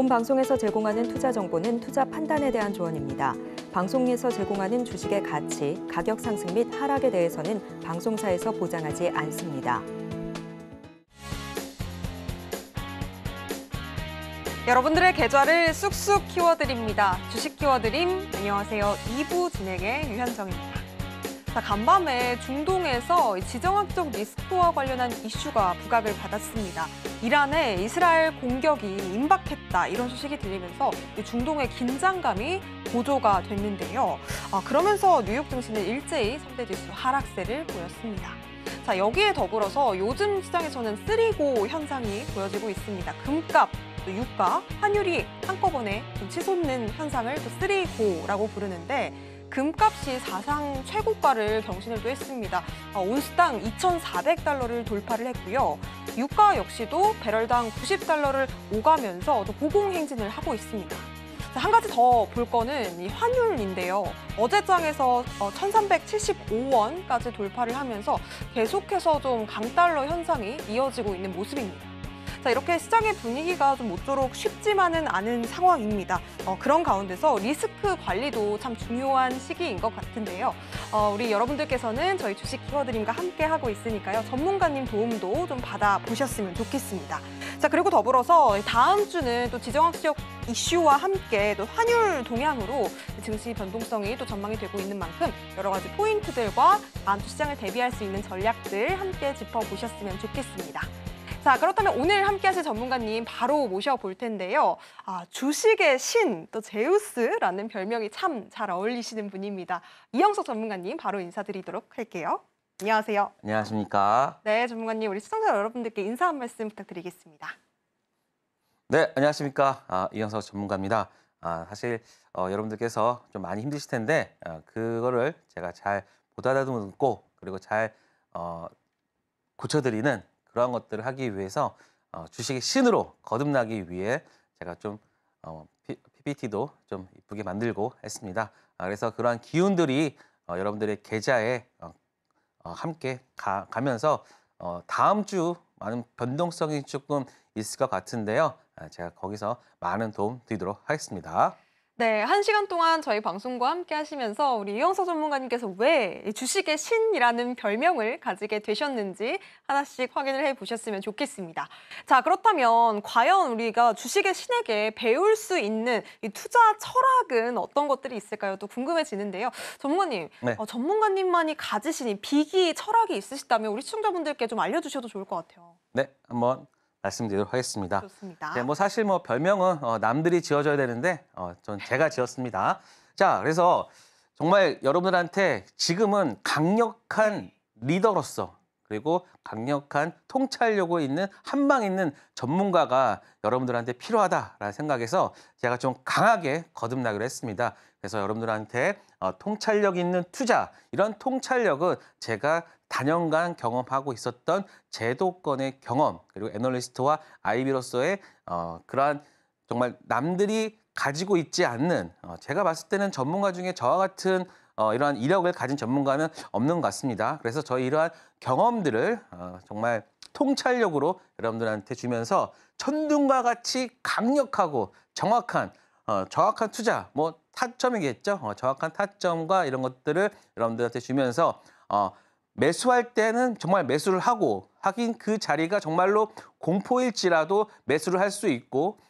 본 방송에서 제공하는 투자 정보는 투자 판단에 대한 조언입니다. 방송에서 제공하는 주식의 가치, 가격 상승 및 하락에 대해서는 방송사에서 보장하지 않습니다. 여러분들의 계좌를 쑥쑥 키워드립니다. 주식 키워드림 안녕하세요. 2부 진행의 유현정입니다. 자, 간밤에 중동에서 지정학적 리스크와 관련한 이슈가 부각을 받았습니다. 이란의 이스라엘 공격이 임박했다 이런 소식이 들리면서 중동의 긴장감이 고조가 됐는데요. 아, 그러면서 뉴욕 증시는 일제히 3대 지수 하락세를 보였습니다. 자, 여기에 더불어서 요즘 시장에서는 쓰리고 현상이 보여지고 있습니다. 금값 또 유가, 환율이 한꺼번에 좀 치솟는 현상을 또 쓰리고라고 부르는데 금값이 사상 최고가를 경신을 또 했습니다. 아, 온스당 2,400달러를 돌파를 했고요. 유가 역시도 배럴당 90달러를 오가면서 또 고공행진을 하고 있습니다. 한 가지 더 볼 거는 이 환율인데요. 어제장에서 1,375원까지 어, 돌파를 하면서 계속해서 좀 강달러 현상이 이어지고 있는 모습입니다. 자, 이렇게 시장의 분위기가 좀 모쪼록 쉽지만은 않은 상황입니다. 어, 그런 가운데서 리스크 관리도 참 중요한 시기인 것 같은데요. 어, 우리 여러분들께서는 저희 주식 키워드림과 함께 하고 있으니까요. 전문가님 도움도 좀 받아보셨으면 좋겠습니다. 자, 그리고 더불어서 다음 주는 또 지정학적 이슈와 함께 또 환율 동향으로 증시 변동성이 또 전망이 되고 있는 만큼 여러 가지 포인트들과 다음 주 시장을 대비할 수 있는 전략들 함께 짚어보셨으면 좋겠습니다. 자, 그렇다면 오늘 함께 하실 전문가님 바로 모셔볼 텐데요. 아, 주식의 신, 또 제우스라는 별명이 참 잘 어울리시는 분입니다. 이영석 전문가님 바로 인사드리도록 할게요. 안녕하세요. 안녕하십니까. 네, 전문가님 우리 시청자 여러분들께 인사 한 말씀 부탁드리겠습니다. 네, 안녕하십니까. 아, 이영석 전문가입니다. 아, 사실 어, 여러분들께서 좀 많이 힘드실 텐데 어, 그거를 제가 잘 보다다듬고 그리고 잘 어, 고쳐드리는 그러한 것들을 하기 위해서 어, 주식의 신으로 거듭나기 위해 제가 좀 어, 피, PPT도 좀 이쁘게 만들고 했습니다. 아, 그래서 그러한 기운들이 어, 여러분들의 계좌에 어, 어, 함께 가, 가면서 어, 다음 주 많은 변동성이 조금 있을 것 같은데요. 아, 제가 거기서 많은 도움 드리도록 하겠습니다. 네, 한 시간 동안 저희 방송과 함께 하시면서 우리 이영서 전문가님께서 왜 주식의 신이라는 별명을 가지게 되셨는지 하나씩 확인을 해보셨으면 좋겠습니다. 자, 그렇다면 과연 우리가 주식의 신에게 배울 수 있는 투자 철학은 어떤 것들이 있을까요? 또 궁금해지는데요. 전문가님, 네. 어, 전문가님만이 가지신 이 비기 철학이 있으시다면 우리 시청자분들께 좀 알려주셔도 좋을 것 같아요. 네, 한번 말씀드리도록 하겠습니다. 좋습니다. 네, 뭐 사실 뭐 별명은 어, 남들이 지어줘야 되는데 어, 전 제가 지었습니다. 자, 그래서 정말 여러분들한테 지금은 강력한 리더로서 그리고 강력한 통찰력이 있는 한방 있는 전문가가 여러분들한테 필요하다라는 생각에서 제가 좀 강하게 거듭나기로 했습니다. 그래서 여러분들한테 어, 통찰력 있는 투자 이런 통찰력은 제가 단연간 경험하고 있었던 제도권의 경험 그리고 애널리스트와 아이비로서의 어, 그러한 정말 남들이 가지고 있지 않는 어, 제가 봤을 때는 전문가 중에 저와 같은 어, 이러한 이력을 가진 전문가는 없는 것 같습니다. 그래서 저희 이러한 경험들을 어, 정말 통찰력으로 여러분들한테 주면서 천둥과 같이 강력하고 정확한 어, 정확한 투자 뭐 타점이겠죠. 어, 정확한 타점과 이런 것들을 여러분들한테 주면서 어, 매수할 때는 정말 매수를 하고 하긴 그 자리가 정말로 공포일지라도 매수를 할 수 있고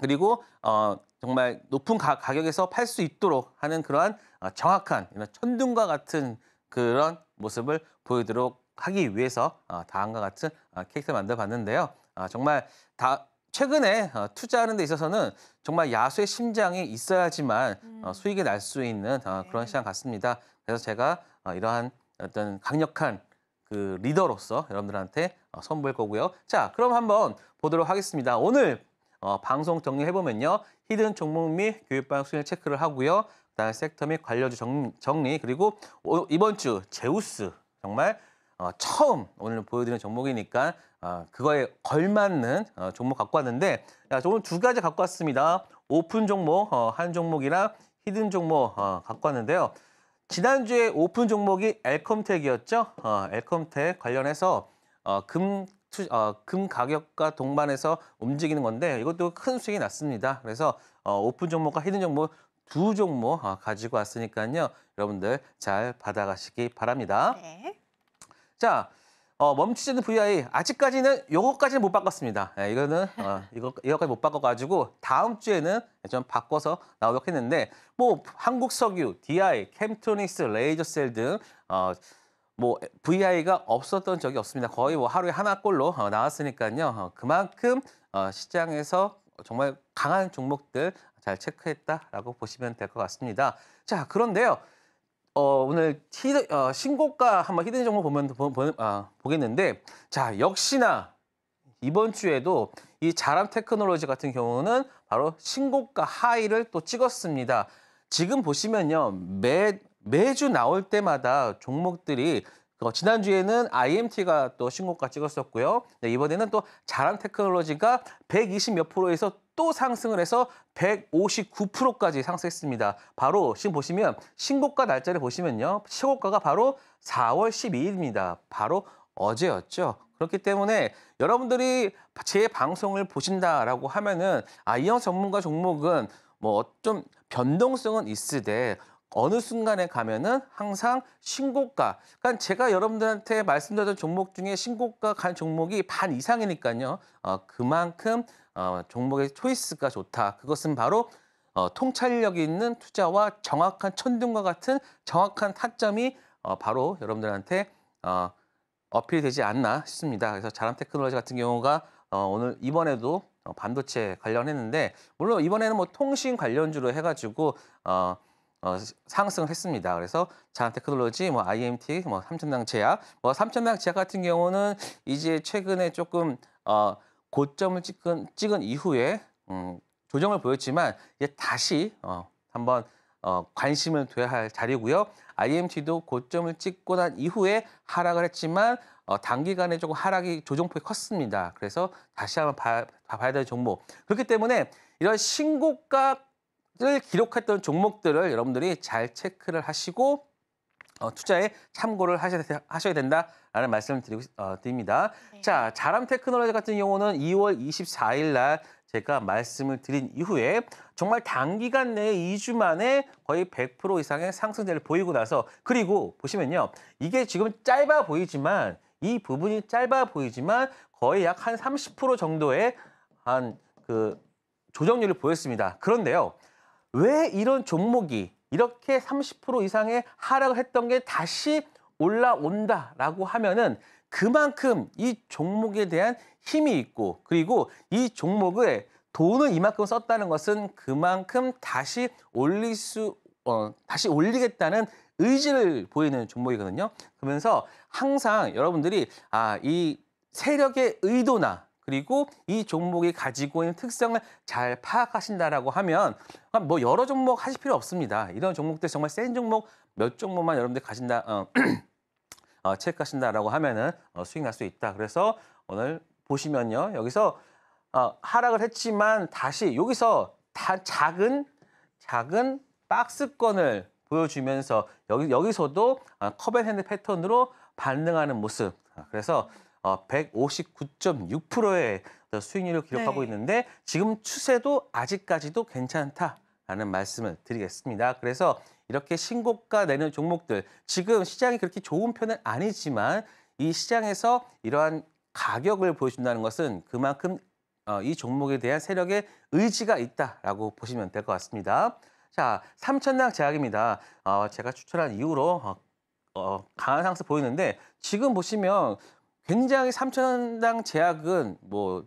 그리고 어 정말 높은 가, 격에서 팔 수 있도록 하는 그러한 어, 정확한 이런 천둥과 같은 그런 모습을 보이도록 하기 위해서 어, 다음과 같은 캐릭터를 어, 만들어 봤는데요. 아, 정말 다 최근에 투자하는 데 있어서는 정말 야수의 심장이 있어야지만 음. 수익이 날 수 있는 그런 네. 시장 같습니다. 그래서 제가 이러한 어떤 강력한 그 리더로서 여러분들한테 어, 선보일 거고요. 자, 그럼 한번 보도록 하겠습니다. 오늘 어, 방송 정리해보면요. 히든 종목 및 교육방 수준을 체크를 하고요. 그다음에 섹터 및 관료주 정리, 정리 그리고 오, 이번 주 제우스 정말 어, 처음 오늘 보여드리는 종목이니까 어, 그거에 걸맞는 어, 종목 갖고 왔는데 야, 오늘 두 가지 갖고 왔습니다. 오픈 종목, 어, 한 종목이랑 히든 종목 어, 갖고 왔는데요. 지난주에 오픈 종목이 엘컴텍이었죠. 어, 엘컴텍 관련해서 어, 금, 투, 어, 금 가격과 동반해서 움직이는 건데 이것도 큰 수익이 났습니다. 그래서 어, 오픈 종목과 히든 종목 두 종목 어, 가지고 왔으니까요. 여러분들 잘 받아가시기 바랍니다. 네. 자, 어, 멈추지 않는 VI 아직까지는 요거까지는 못 바꿨습니다. 예, 이거는 어, 이거 이거까지 못 바꿔가지고 다음 주에는 좀 바꿔서 나오도록 했는데 뭐 한국석유, DI, 캠토닉스, 레이저셀 등 어, 뭐 VI가 없었던 적이 없습니다. 거의 뭐 하루에 하나꼴로 어, 나왔으니까요. 어, 그만큼 어, 시장에서 정말 강한 종목들 잘 체크했다라고 보시면 될 것 같습니다. 자 그런데요. 어, 오늘 히드, 어, 신곡가 한번 히든 정보 보면 보, 보, 아, 보겠는데 자 역시나 이번 주에도 이 자람 테크놀로지 같은 경우는 바로 신곡가 하이를 또 찍었습니다. 지금 보시면요 매 매주 나올 때마다 종목들이 어, 지난주에는 IMT가 또 신고가 찍었었고요. 네, 이번에는 또 자람 테크놀로지가 120 몇 프로에서 또 상승을 해서 159%까지 상승했습니다. 바로 지금 보시면 신고가 날짜를 보시면요. 신고가가 바로 4월 12일입니다. 바로 어제였죠. 그렇기 때문에 여러분들이 제 방송을 보신다라고 하면은 아, 이형 전문가 종목은 뭐 좀 변동성은 있으되 어느 순간에 가면은 항상 신고가. 그러니까 제가 여러분들한테 말씀드렸던 종목 중에 신고가 간 종목이 반 이상이니까요. 어, 그만큼 어, 종목의 초이스가 좋다. 그것은 바로 어, 통찰력이 있는 투자와 정확한 천둥과 같은 정확한 타점이 어, 바로 여러분들한테 어, 어필되지 않나 싶습니다. 그래서 자람 테크놀로지 같은 경우가 어, 오늘 이번에도 어, 반도체 관련했는데 물론 이번에는 뭐 통신 관련주로 해가지고 어, 어, 상승을 했습니다. 그래서 자한 테크놀로지, 뭐 IMT, 뭐 삼천당 제약, 뭐 삼천당 제약 같은 경우는 이제 최근에 조금 어, 고점을 찍은 찍은 이후에 음, 조정을 보였지만 이제 다시 어, 한번 어, 관심을 둬야 할 자리고요. IMT도 고점을 찍고 난 이후에 하락을 했지만 어, 단기간에 조금 하락이 조정폭이 컸습니다. 그래서 다시 한번 봐, 봐야 될 종목. 그렇기 때문에 이런 신고가 기록했던 종목들을 여러분들이 잘 체크를 하시고 어, 투자에 참고를 하셔야, 하셔야 된다라는 말씀을 드리고, 어, 드립니다. 네. 자, 자람 테크놀로지 같은 경우는 2월 24일 날 제가 말씀을 드린 이후에 정말 단기간 내에 2주 만에 거의 100% 이상의 상승세를 보이고 나서 그리고 보시면요. 이게 지금 짧아 보이지만 이 부분이 짧아 보이지만 거의 약 한 30% 정도의 한 그 조정률을 보였습니다. 그런데요. 왜 이런 종목이 이렇게 30% 이상의 하락을 했던 게 다시 올라온다라고 하면은 그만큼 이 종목에 대한 힘이 있고 그리고 이 종목에 돈을 이만큼 썼다는 것은 그만큼 다시 올릴 수 어, 다시 올리겠다는 의지를 보이는 종목이거든요. 그러면서 항상 여러분들이 아, 이 세력의 의도나 그리고 이 종목이 가지고 있는 특성을 잘 파악하신다라고 하면 그러니까 뭐 여러 종목 하실 필요 없습니다. 이런 종목들 정말 센 종목 몇 종목만 여러분들 가신다 어, 어, 체크하신다라고 하면은 어, 수익 날수 있다. 그래서 오늘 보시면요 여기서 어, 하락을 했지만 다시 여기서 다 작은 작은 박스권을 보여주면서 여기, 여기서도 커벤핸드 어, 패턴으로 반응하는 모습. 아, 그래서 159.6%의 어, 수익률을 기록하고 네. 있는데 지금 추세도 아직까지도 괜찮다라는 말씀을 드리겠습니다. 그래서 이렇게 신고가 내는 종목들 지금 시장이 그렇게 좋은 편은 아니지만 이 시장에서 이러한 가격을 보여준다는 것은 그만큼 어, 이 종목에 대한 세력의 의지가 있다라고 보시면 될 것 같습니다. 자, 삼천당 제약입니다. 어, 제가 추천한 이후로 어, 어, 강한 상승 보이는데 지금 보시면 굉장히 삼천당 제약은 뭐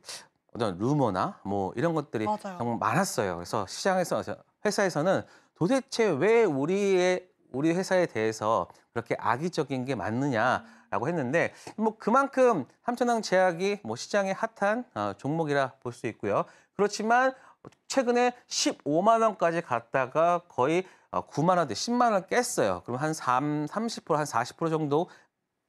어떤 루머나 뭐 이런 것들이 맞아요. 정말 많았어요. 그래서 시장에서 회사에서는 도대체 왜 우리의 우리 회사에 대해서 그렇게 악의적인 게 맞느냐라고 했는데 뭐 그만큼 삼천당 제약이 뭐 시장의 핫한 어, 종목이라 볼 수 있고요. 그렇지만 최근에 15만 원까지 갔다가 거의 9만 어, 원대 10만 원 깼어요. 그럼 한 3, 30%, 한 40% 정도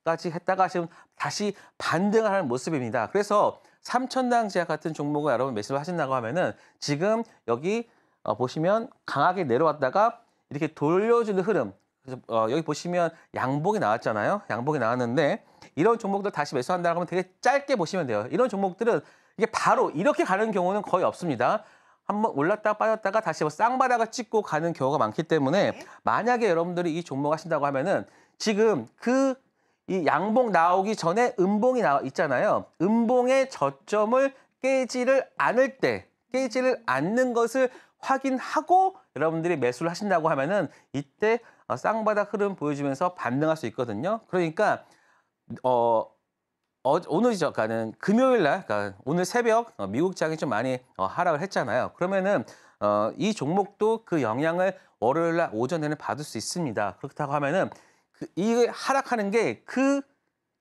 까지 했다가 지금 다시 반등을 하는 모습입니다. 그래서 삼천당 지하 같은 종목을 여러분 매수를 하신다고 하면은 지금 여기 어, 보시면 강하게 내려왔다가 이렇게 돌려주는 흐름. 그래서 어, 여기 보시면 양봉이 나왔잖아요. 양봉이 나왔는데 이런 종목들 다시 매수한다고 하면 되게 짧게 보시면 돼요. 이런 종목들은 이게 바로 이렇게 가는 경우는 거의 없습니다. 한번 올랐다가 빠졌다가 다시 뭐 쌍바닥을 찍고 가는 경우가 많기 때문에 네. 만약에 여러분들이 이 종목 하신다고 하면은 지금 그이 양봉 나오기 전에 음봉이 나와 있잖아요. 음봉의 저점을 깨지를 않을 때, 깨지를 않는 것을 확인하고 여러분들이 매수를 하신다고 하면은 이때 어, 쌍바닥 흐름 보여주면서 반등할 수 있거든요. 그러니까 어, 어 오늘 저가는 금요일 날, 그러니까 오늘 새벽 어, 미국 장이 좀 많이 어, 하락을 했잖아요. 그러면은 어, 이 종목도 그 영향을 월요일 날 오전에는 받을 수 있습니다. 그렇다고 하면은 이 하락하는 게 그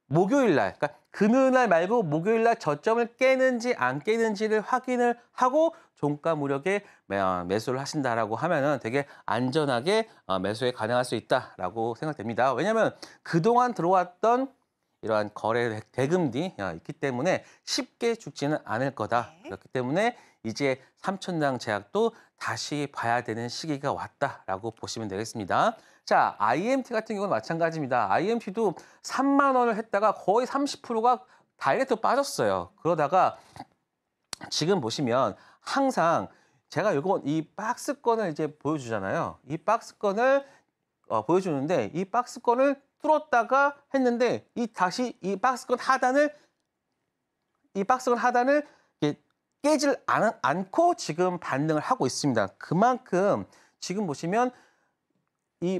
목요일 날, 그러니까 금요일 날 말고 목요일 날 저점을 깨는지 안 깨는지를 확인을 하고 종가 무력에 어, 매수를 하신다라고 하면은 되게 안전하게 어, 매수에 가능할 수 있다라고 생각됩니다. 왜냐하면 그동안 들어왔던 이러한 거래 대금이 어, 있기 때문에 쉽게 죽지는 않을 거다. 네. 그렇기 때문에 이제 삼촌당 제약도 다시 봐야 되는 시기가 왔다라고 보시면 되겠습니다. 자, IMT 같은 경우는 마찬가지입니다. IMT도 3만 원을 했다가 거의 30%가 다이렉트 빠졌어요. 그러다가 지금 보시면 항상 제가 요건 이 박스권을 이제 보여주잖아요. 이 박스권을 어, 보여주는데 이 박스권을 뚫었다가 했는데 이 다시 이 박스권 하단을 이 박스권 하단을 깨질 않, 않고 지금 반등을 하고 있습니다. 그만큼 지금 보시면 이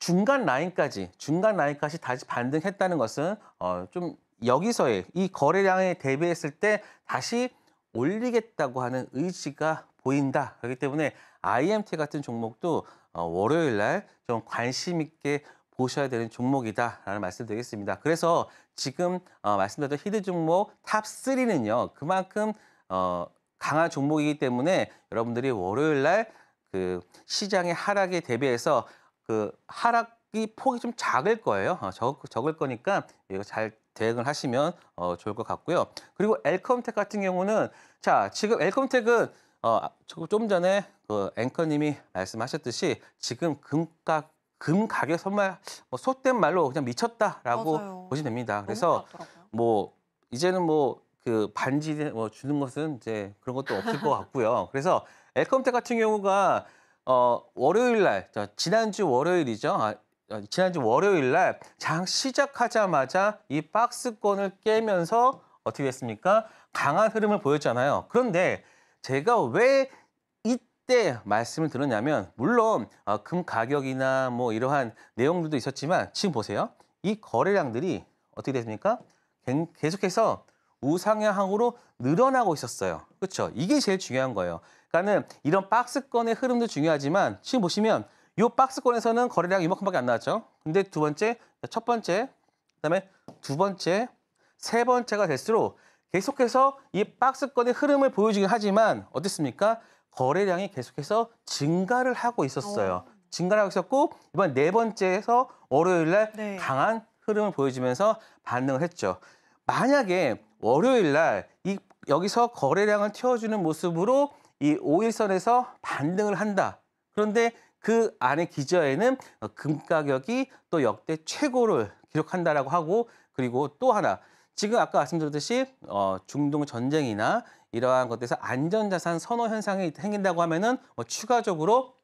중간 라인까지 중간 라인까지 다시 반등했다는 것은 어, 좀 여기서의 이 거래량에 대비했을 때 다시 올리겠다고 하는 의지가 보인다. 그렇기 때문에 IMT 같은 종목도 어, 월요일 날좀 관심 있게 보셔야 되는 종목이다라는 말씀드리겠습니다. 그래서 지금 어, 말씀드렸던 히드 종목 탑 3는요. 그만큼 어, 강한 종목이기 때문에 여러분들이 월요일 날 그 시장의 하락에 대비해서 그 하락이 폭이 좀 작을 거예요. 어, 적, 적을 거니까 이거 잘 대응을 하시면 어, 좋을 것 같고요. 그리고 엘컴텍 같은 경우는 자 지금 엘컴텍은 어, 좀 전에 그 앵커님이 말씀하셨듯이 지금 금값금 가격 선말 뭐 속된 말로 그냥 미쳤다라고 맞아요. 보시면 됩니다. 그래서 뭐 이제는 뭐그 반지 뭐 주는 것은 이제 그런 것도 없을 것 같고요. 그래서 엘컴텍 같은 경우가 어 월요일 날 지난주 월요일이죠. 아, 어, 지난주 월요일 날 장 시작하자마자 이 박스권을 깨면서 어떻게 됐습니까? 강한 흐름을 보였잖아요. 그런데 제가 왜 이때 말씀을 드렸냐면 물론 어, 금 가격이나 뭐 이러한 내용들도 있었지만 지금 보세요. 이 거래량들이 어떻게 됐습니까? 계속해서 우상향으로 늘어나고 있었어요. 그렇죠? 이게 제일 중요한 거예요. 그러니까는 이런 박스권의 흐름도 중요하지만 지금 보시면 이 박스권에서는 거래량 이만큼밖에 안 나왔죠. 근데 두 번째, 첫 번째, 그다음에 두 번째, 세 번째가 될수록 계속해서 이 박스권의 흐름을 보여주긴 하지만 어땠습니까? 거래량이 계속해서 증가를 하고 있었어요. 오. 어. 증가를 하고 있었고 이번 네 번째에서 월요일 날 네. 강한 흐름을 보여주면서 반응을 했죠. 만약에 월요일 날이 여기서 거래량을 채워주는 모습으로 이 오일선에서 반등을 한다. 그런데 그 안에 기저에는 금 가격이 또 역대 최고를 기록한다라고 하고 그리고 또 하나 지금 아까 말씀드렸듯이 어, 중동 전쟁이나 이러한 것들에서 안전자산 선호 현상이 생긴다고 하면은 뭐 추가적으로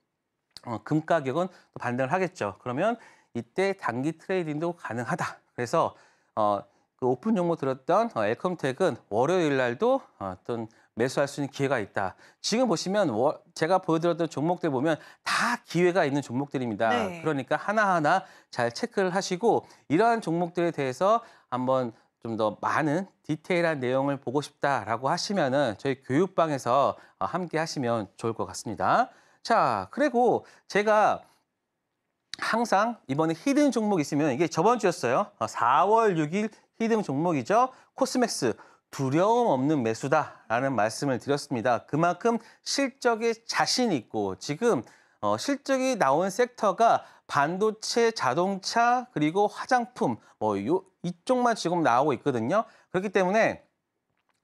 어, 금 가격은 또 반등을 하겠죠. 그러면 이때 단기 트레이딩도 가능하다. 그래서 어, 또 오픈 종목 들었던 어, 엘컴텍은 월요일 날도 어, 어떤 매수할 수 있는 기회가 있다. 지금 보시면 제가 보여드렸던 종목들 보면 다 기회가 있는 종목들입니다. 네. 그러니까 하나하나 잘 체크를 하시고 이러한 종목들에 대해서 한번 좀 더 많은 디테일한 내용을 보고 싶다라고 하시면은 저희 교육방에서 어, 함께 하시면 좋을 것 같습니다. 자, 그리고 제가 항상 이번에 히든 종목 있으면 이게 저번 주였어요. 4월 6일 히든 종목이죠. 코스맥스 두려움 없는 매수다라는 말씀을 드렸습니다. 그만큼 실적에 자신 있고 지금 어, 실적이 나온 섹터가 반도체, 자동차 그리고 화장품 뭐 요, 이쪽만 지금 나오고 있거든요. 그렇기 때문에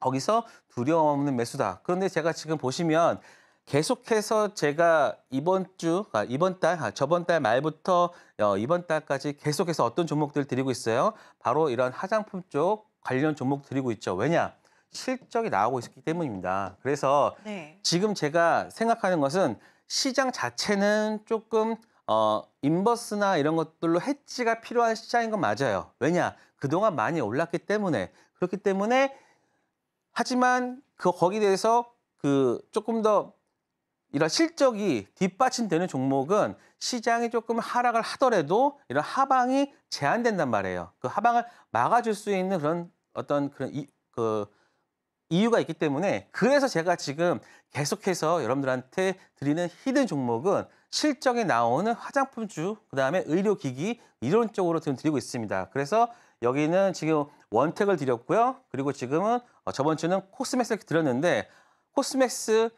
거기서 두려움 없는 매수다. 그런데 제가 지금 보시면 계속해서 제가 이번 주, 아, 이번 달, 아, 저번 달 말부터 어, 이번 달까지 계속해서 어떤 종목들 드리고 있어요? 바로 이런 화장품 쪽 관련 종목 드리고 있죠. 왜냐? 실적이 나오고 있기 었 때문입니다. 그래서 네. 지금 제가 생각하는 것은 시장 자체는 조금 어, 인버스나 이런 것들로 해지가 필요한 시장인 건 맞아요. 왜냐? 그동안 많이 올랐기 때문에. 그렇기 때문에 하지만 그 거기에 대해서 그 조금 더 이런 실적이 뒷받침되는 종목은 시장이 조금 하락을 하더라도 이런 하방이 제한된단 말이에요. 그 하방을 막아줄 수 있는 그런 어떤 그런 이, 그 이유가 있기 때문에 그래서 제가 지금 계속해서 여러분들한테 드리는 히든 종목은 실적에 나오는 화장품주, 그다음에 의료기기 이런쪽으로 지금 드리고 있습니다. 그래서 여기는 지금 원택을 드렸고요. 그리고 지금은 어, 저번 주는 코스맥스 드렸는데 코스맥스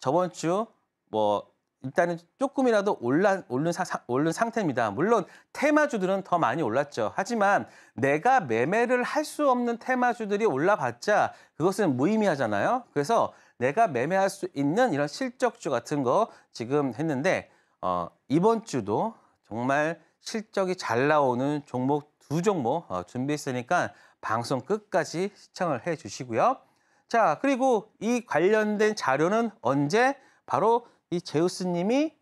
저번 주 뭐 일단은 조금이라도 올라, 오른, 사, 오른 상태입니다. 물론 테마주들은 더 많이 올랐죠. 하지만 내가 매매를 할 수 없는 테마주들이 올라봤자 그것은 무의미하잖아요. 그래서 내가 매매할 수 있는 이런 실적주 같은 거 지금 했는데 어, 이번 주도 정말 실적이 잘 나오는 종목 두 종목 어, 준비했으니까 방송 끝까지 시청을 해주시고요. 자, 그리고 이 관련된 자료는 언제? 바로 이 제우스님이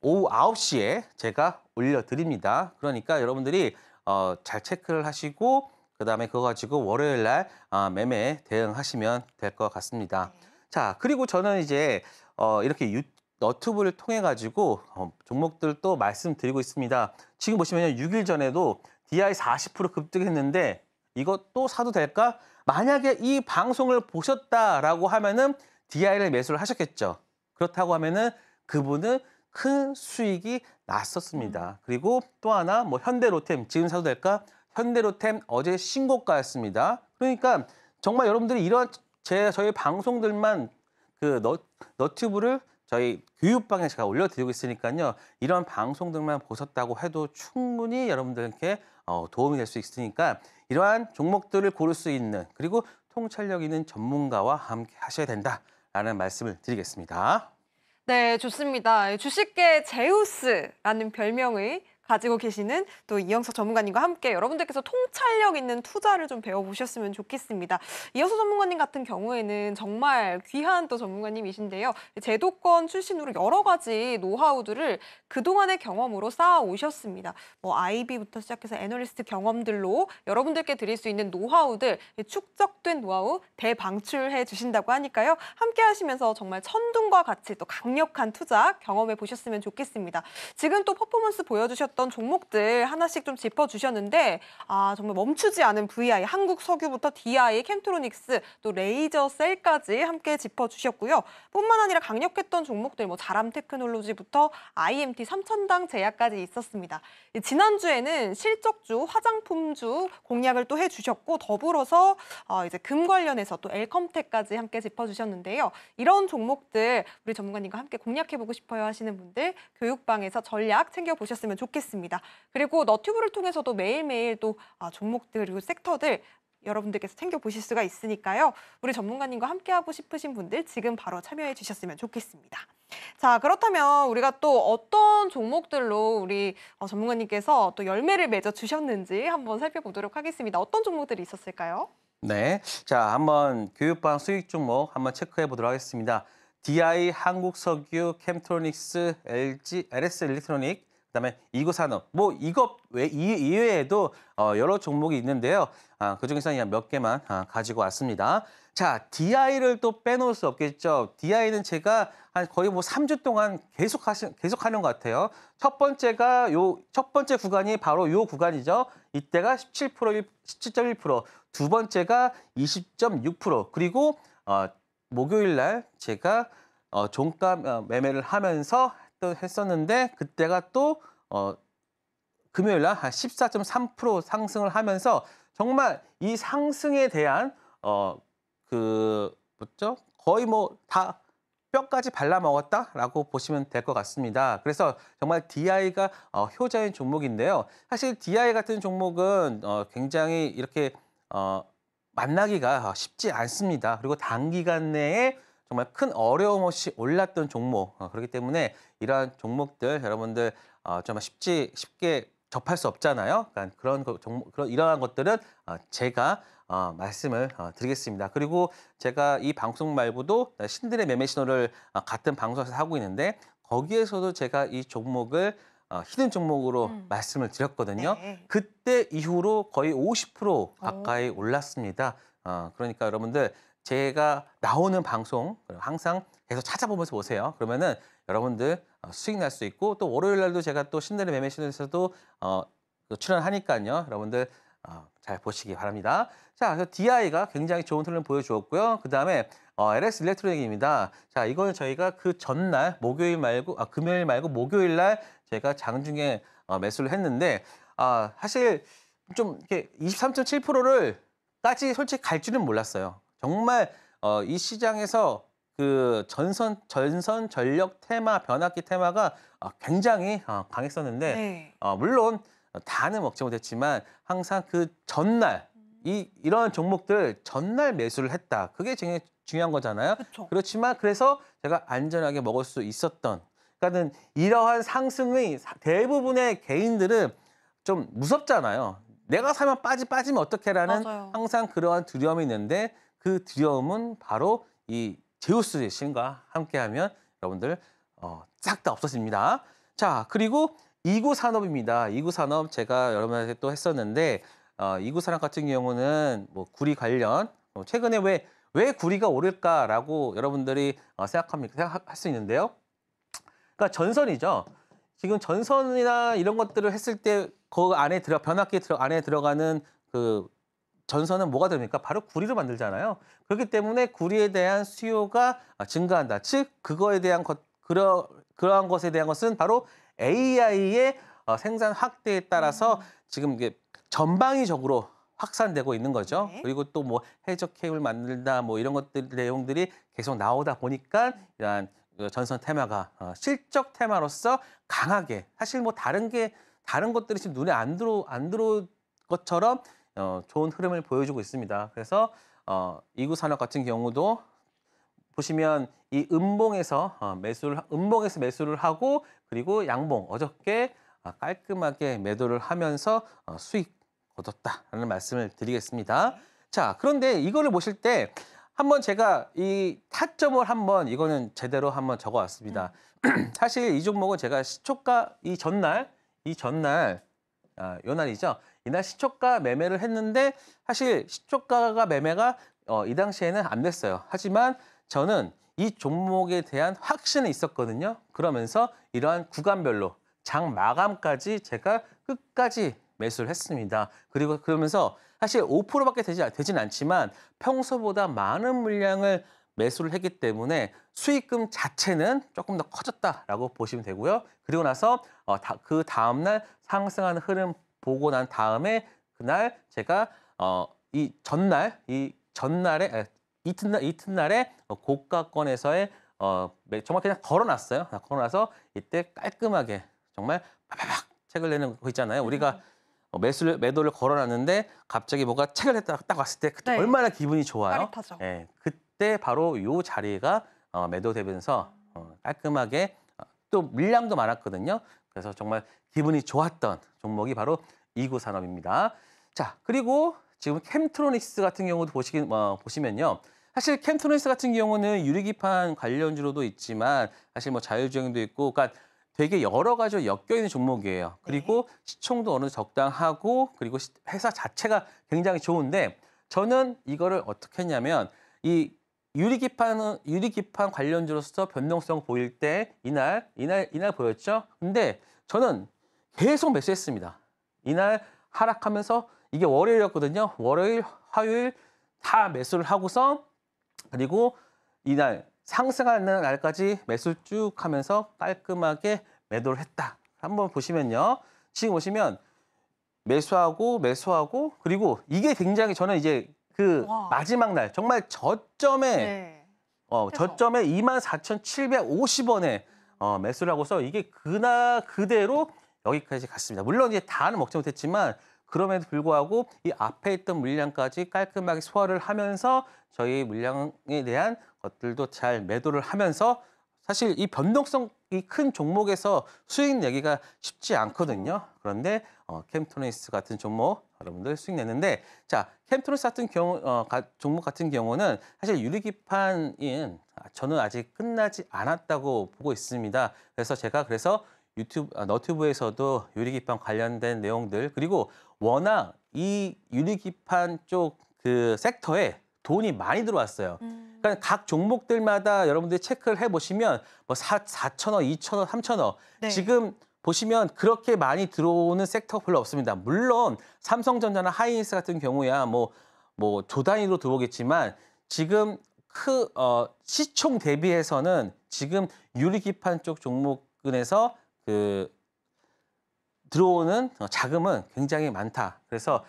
오후 9시에 제가 올려드립니다. 그러니까 여러분들이 어, 잘 체크를 하시고 그 다음에 그거 가지고 월요일 날 어, 매매 대응하시면 될 것 같습니다. 네. 자, 그리고 저는 이제 어, 이렇게 유, 너튜브를 통해 가지고 어, 종목들 또 말씀드리고 있습니다. 지금 보시면 6일 전에도 DI 40% 급등했는데 이거 또 사도 될까? 만약에 이 방송을 보셨다라고 하면은 DI를 매수를 하셨겠죠. 그렇다고 하면은 그분은 큰 수익이 났었습니다. 음. 그리고 또 하나 뭐 현대로템 지금 사도 될까? 현대로템 어제 신고가였습니다. 그러니까 정말 여러분들이 이런 제 저희 방송들만 그 너, 너튜브를 저희 교육방에 제가 올려드리고 있으니까요. 이런 방송들만 보셨다고 해도 충분히 여러분들께 어, 도움이 될 수 있으니까 이러한 종목들을 고를 수 있는 그리고 통찰력 있는 전문가와 함께 하셔야 된다라는 말씀을 드리겠습니다. 네, 좋습니다. 주식계 제우스라는 별명의 가지고 계시는 또 이영석 전문가님과 함께 여러분들께서 통찰력 있는 투자를 좀 배워보셨으면 좋겠습니다. 이영석 전문가님 같은 경우에는 정말 귀한 또 전문가님이신데요. 제도권 출신으로 여러 가지 노하우들을 그동안의 경험으로 쌓아 오셨습니다. 뭐 IB부터 시작해서 애널리스트 경험들로 여러분들께 드릴 수 있는 노하우들 축적된 노하우 대방출해 주신다고 하니까요. 함께 하시면서 정말 천둥과 같이 또 강력한 투자 경험해 보셨으면 좋겠습니다. 지금 또 퍼포먼스 보여주셨던 나왔 종목들 하나씩 좀 짚어주셨는데 아 정말 멈추지 않은 VI, 한국 석유부터 DI, 캔트로닉스, 또 레이저 셀까지 함께 짚어주셨고요. 뿐만 아니라 강력했던 종목들 뭐 자람 테크놀로지부터 IMT 삼천당 제약까지 있었습니다. 지난주에는 실적주, 화장품주 공략을 또 해주셨고 더불어서 어, 이제 금 관련해서 또 엘컴텍까지 함께 짚어주셨는데요. 이런 종목들 우리 전문가님과 함께 공략해보고 싶어요 하시는 분들 교육방에서 전략 챙겨보셨으면 좋겠습니다. 공개습니다 그리고 너튜브를 통해서도 매일매일 또 아, 종목들 그리고 섹터들 여러분들께서 챙겨보실 수가 있으니까요. 우리 전문가님과 함께하고 싶으신 분들 지금 바로 참여해 주셨으면 좋겠습니다. 자, 그렇다면 우리가 또 어떤 종목들로 우리 어, 전문가님께서 또 열매를 맺어 주셨는지 한번 살펴보도록 하겠습니다. 어떤 종목들이 있었을까요? 네. 자, 한번 교육방 수익 종목 한번 체크해 보도록 하겠습니다. DI, 한국석유, 캠트로닉스, LG, LS 일렉트로닉, 그다음에 이구 산업 뭐 이것 외 이외에도 어, 여러 종목이 있는데요. 아, 그 중에서 그냥 몇 개만 아, 가지고 왔습니다. 자, DI를 또 빼놓을 수 없겠죠. DI는 제가 한 거의 뭐 3주 동안 계속 하시, 계속 하는 것 같아요. 첫 번째가 요첫 번째 구간이 바로 요 구간이죠. 이때가 17% 17.1%, 두 번째가 20.6% 그리고 어, 목요일 날 제가 어, 종가 어, 매매를 하면서 했었는데 그때가 또 어, 금요일 날14.3% 상승을 하면서 정말 이 상승에 대한 어, 그 뭐죠? 거의 뭐 다 뼈까지 발라 먹었다라고 보시면 될 것 같습니다. 그래서 정말 DI가 어, 효자인 종목인데요. 사실 DI 같은 종목은 어, 굉장히 이렇게 어, 만나기가 쉽지 않습니다. 그리고 단기간 내에 정말 큰 어려움 없이 올랐던 종목 어, 그렇기 때문에 이러한 종목들 여러분들 어, 정말 쉽지 쉽게 접할 수 없잖아요. 그러니까 그런 거, 종목 그런 이러한 것들은 어, 제가 어, 말씀을 어, 드리겠습니다. 그리고 제가 이 방송 말고도 신들의 매매 신호를 어, 같은 방송에서 하고 있는데 거기에서도 제가 이 종목을 어, 히든 종목으로 음. 말씀을 드렸거든요. 네. 그때 이후로 거의 50% 가까이 오. 올랐습니다. 어, 그러니까 여러분들 제가 나오는 방송 항상 계속 찾아보면서 보세요. 그러면은 여러분들 어, 수익 날 수 있고 또 월요일 날도 제가 또 신내리 매매 시즌에서도 어, 출연하니까요. 여러분들 어, 잘 보시기 바랍니다. 자, 그래서 DI가 굉장히 좋은 틀을 보여주었고요. 그 다음에 어, l s 일렉트로닉입니다. 자, 이거는 저희가 그 전날 목요일 말고 아 금요일 말고 목요일 날 제가 장중에 어, 매수를 했는데 아 사실 좀 이렇게 23.7%를 까지 솔직히 갈 줄은 몰랐어요. 정말 어, 이 시장에서 그 전선 전선 전력 테마 변압기 테마가 어, 굉장히 어, 강했었는데 네. 어, 물론 다는 먹지 못했지만 항상 그 전날 음. 이 이런 종목들 전날 매수를 했다 그게 제일 중요한 거잖아요. 그쵸. 그렇지만 그래서 제가 안전하게 먹을 수 있었던 그러니까는 이러한 상승의 대부분의 개인들은 좀 무섭잖아요. 내가 사면 빠지 빠지면 어떻게라는 항상 그러한 두려움이 있는데 그 두려움은 바로 이 제우스 신과 함께하면 여러분들 어, 싹다 없어집니다. 자, 그리고 이구 산업입니다. 이구 산업 제가 여러분한테 또 했었는데 어, 이구 산업 같은 경우는 뭐 구리 관련 어, 최근에 왜 왜 구리가 오를까라고 여러분들이 어, 생각합니까? 생각할 수 있는데요. 그러니까 전선이죠. 지금 전선이나 이런 것들을 했을 때그 안에 들어 변압기 들어 안에 들어가는 그 전선은 뭐가 됩니까? 바로 구리를 만들잖아요. 그렇기 때문에 구리에 대한 수요가 증가한다. 즉 그거에 대한 것 그러 그러한 것에 대한 것은 바로 AI의 어, 생산 확대에 따라서 음. 지금 이게 전방위적으로 확산되고 있는 거죠. 네. 그리고 또 뭐 해적 케이블 만들다 뭐 이런 것들 내용들이 계속 나오다 보니까 이러한 그 전선 테마가 어, 실적 테마로서 강하게 사실 뭐 다른 게 다른 것들이 지금 눈에 안 들어 안 들어 것처럼 어, 좋은 흐름을 보여주고 있습니다. 그래서 어, 이구 산업 같은 경우도 보시면 이 음봉에서 어, 매수를 음봉에서 매수를 하고 그리고 양봉 어저께 아, 깔끔하게 매도를 하면서 어, 수익 거었다라는 말씀을 드리겠습니다. 자, 그런데 이거를 보실 때 한번 제가 이 타점을 한번 이거는 제대로 한번 적어 왔습니다. 음. 사실 이 종목은 제가 시초가 이 전날 이 전날 아, 요 날이죠. 이날 시초가 매매를 했는데 사실 시초가가 매매가 어, 이 당시에는 안 됐어요. 하지만 저는 이 종목에 대한 확신이 있었거든요. 그러면서 이러한 구간별로 장 마감까지 제가 끝까지 매수를 했습니다. 그리고 그러면서 사실 5%밖에 되지 되진 않지만 평소보다 많은 물량을 매수를 했기 때문에 수익금 자체는 조금 더 커졌다라고 보시면 되고요. 그리고 나서 어, 다, 그 다음날 상승하는 흐름 보고 난 다음에 그날 제가 어, 이 전날 이 전날에 아, 이튿날 이튿날에 어, 고가권에서의 어, 정말 그냥 걸어놨어요. 걸어놔서 이때 깔끔하게 정말 빠바 책을 내는 거 있잖아요. 우리가 음. 어, 매수를 매도를 걸어놨는데 갑자기 뭐가 책을 했다 딱 왔을 때 그때 네. 얼마나 기분이 좋아요. 빠릿 예, 그때 바로 요 자리가 어, 매도되면서 어, 깔끔하게 어, 또 물량도 많았거든요. 그래서 정말 기분이 좋았던 종목이 바로 이구 산업입니다. 자, 그리고 지금 캠트로닉스 같은 경우도 보시, 긴 어, 보시면요. 사실 캠트로닉스 같은 경우는 유리기판 관련주로도 있지만 사실 뭐 자율주행도 있고 그러니까 되게 여러 가지로 엮여 있는 종목이에요. 네. 그리고 네. 시총도 어느 정도 적당하고 그리고 회사 자체가 굉장히 좋은데 저는 이거를 어떻게 했냐면 이 유리기판은 유리기판 관련주로서 변동성 보일 때 이날 이날 이날 보였죠. 근데 저는 계속 매수했습니다. 이날 하락하면서 이게 월요일이었거든요. 월요일, 화요일 다 매수를 하고서 그리고 이날 상승하는 날까지 매수쭉 하면서 깔끔하게 매도를 했다. 한번 보시면요. 지금 보시면 매수하고 매수하고 그리고 이게 굉장히 저는 이제 그 와. 마지막 날 정말 저점에 네. 어, 저점에 24,750원에 어, 매수를 하고서 이게 그날 그대로 여기까지 갔습니다. 물론 이제 다는 먹지 못했지만 그럼에도 불구하고 이 앞에 있던 물량까지 깔끔하게 소화를 하면서 저희 물량에 대한 것들도 잘 매도를 하면서 사실 이 변동성이 큰 종목에서 수익 내기가 쉽지 않거든요. 그런데 어, 캠토네이스 같은 종목 여러분들 수익 냈는데 자캠토네스 같은 경우 어, 가, 종목 같은 경우는 사실 유리기판인 아, 저는 아직 끝나지 않았다고 보고 있습니다. 그래서 제가 그래서 유튜브 아, 너튜브에서도 유리기판 관련된 내용들 그리고 워낙 이 유리기판 쪽 그 섹터에 돈이 많이 들어왔어요. 음. 그러니까 각 종목들마다 여러분들이 체크를 해보시면 뭐 4, 4천 원, 2천 원, 3천 원. 네. 지금 보시면 그렇게 많이 들어오는 섹터가 별로 없습니다. 물론 삼성전자나 하이닉스 같은 경우야 뭐, 뭐 조단위로 들어오겠지만 지금 크, 어, 시총 대비해서는 지금 유리기판 쪽 종목군에서 그 들어오는 자금은 굉장히 많다. 그래서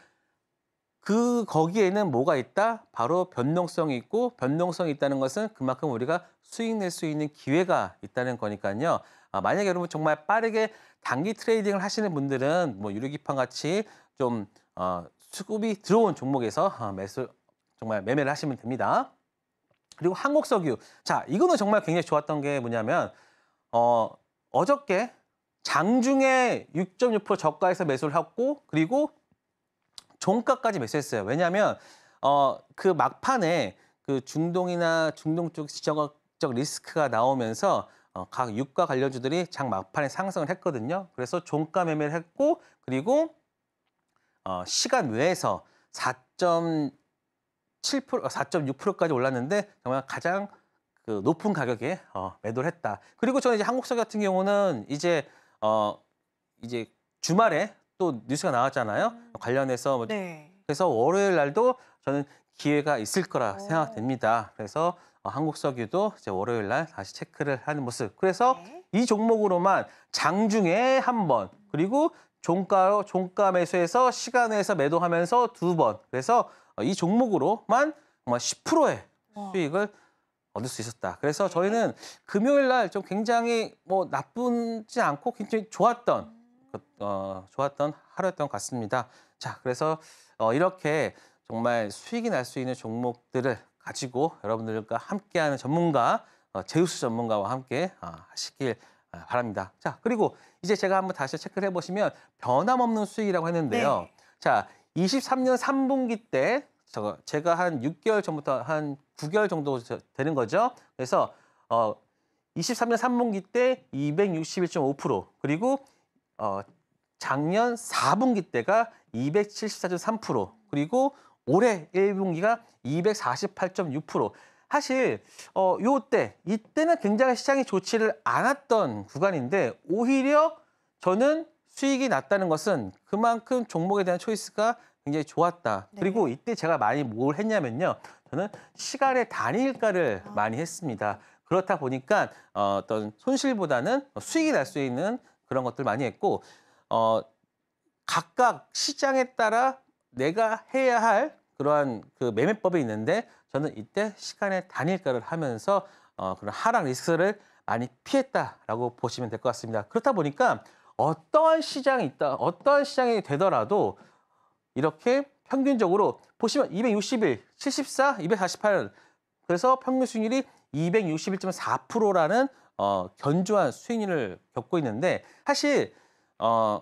그 거기에는 뭐가 있다? 바로 변동성이 있고 변동성이 있다는 것은 그만큼 우리가 수익 낼 수 있는 기회가 있다는 거니까요. 아, 만약에 여러분 정말 빠르게 단기 트레이딩을 하시는 분들은 뭐유리기판 같이 좀 어, 수급이 들어온 종목에서 어, 매수 정말 매매를 하시면 됩니다. 그리고 한국석유. 자, 이거는 정말 굉장히 좋았던 게 뭐냐면 어 어저께 장중에 6.6% 저가에서 매수를 했고 그리고 종가까지 매수했어요. 왜냐하면 어, 그 막판에 그 중동이나 중동 쪽 지정학적 리스크가 나오면서 어, 각 유가 관련주들이 장 막판에 상승을 했거든요. 그래서 종가 매매를 했고 그리고 어, 시간 외에서 4.7% 4.6%까지 올랐는데 정말 가장 그 높은 가격에 어, 매도를 했다. 그리고 저는 이제 한국석 같은 경우는 이제 어 이제 주말에 또 뉴스가 나왔잖아요. 음. 관련해서 뭐 네. 그래서 월요일 날도 저는 기회가 있을 거라 오. 생각됩니다. 그래서 어, 한국석유도 이제 월요일 날 다시 체크를 하는 모습. 그래서 네. 이 종목으로만 장중에 한 번, 그리고 종가로 종가 매수해서 시간에서 매도하면서 두 번. 그래서 어, 이 종목으로만 정 10%의 와. 수익을 얻을 수 있었다. 그래서 저희는 금요일 날 좀 굉장히 뭐 나쁘지 않고 굉장히 좋았던 그, 어, 좋았던 하루였던 것 같습니다. 자, 그래서 어, 이렇게 정말 수익이 날 수 있는 종목들을 가지고 여러분들과 함께하는 전문가 어, 제우스 전문가와 함께 아 하시길 어, 바랍니다. 자, 그리고 이제 제가 한번 다시 체크를 해보시면 변함없는 수익이라고 했는데요. 네. 자, 23년 3분기 때 제가, 제가 한 6개월 전부터 한 9개월 정도 되는 거죠. 그래서 어, 23년 3분기 때 261.5% 그리고 어, 작년 4분기 때가 274.3% 그리고 올해 1분기가 248.6% 사실 어, 요때 이때는 굉장히 시장이 좋지를 않았던 구간인데 오히려 저는 수익이 났다는 것은 그만큼 종목에 대한 초이스가 굉장히 좋았다. 네. 그리고 이때 제가 많이 뭘 했냐면요. 저는 시간의 단일가를 아. 많이 했습니다. 그렇다 보니까 어, 어떤 손실보다는 수익이 날 수 있는 그런 것들 많이 했고 어, 각각 시장에 따라 내가 해야 할 그러한 그 매매법이 있는데 저는 이때 시간의 단일가를 하면서 어, 그런 하락 리스크를 많이 피했다라고 보시면 될 것 같습니다. 그렇다 보니까 어떠한 시장이 있다, 어떠한 시장이 되더라도 이렇게 평균적으로 보시면 261, 74, 248 그래서 평균 수익률이 261.4%라는 어, 견조한 수익률을 겪고 있는데 사실 어,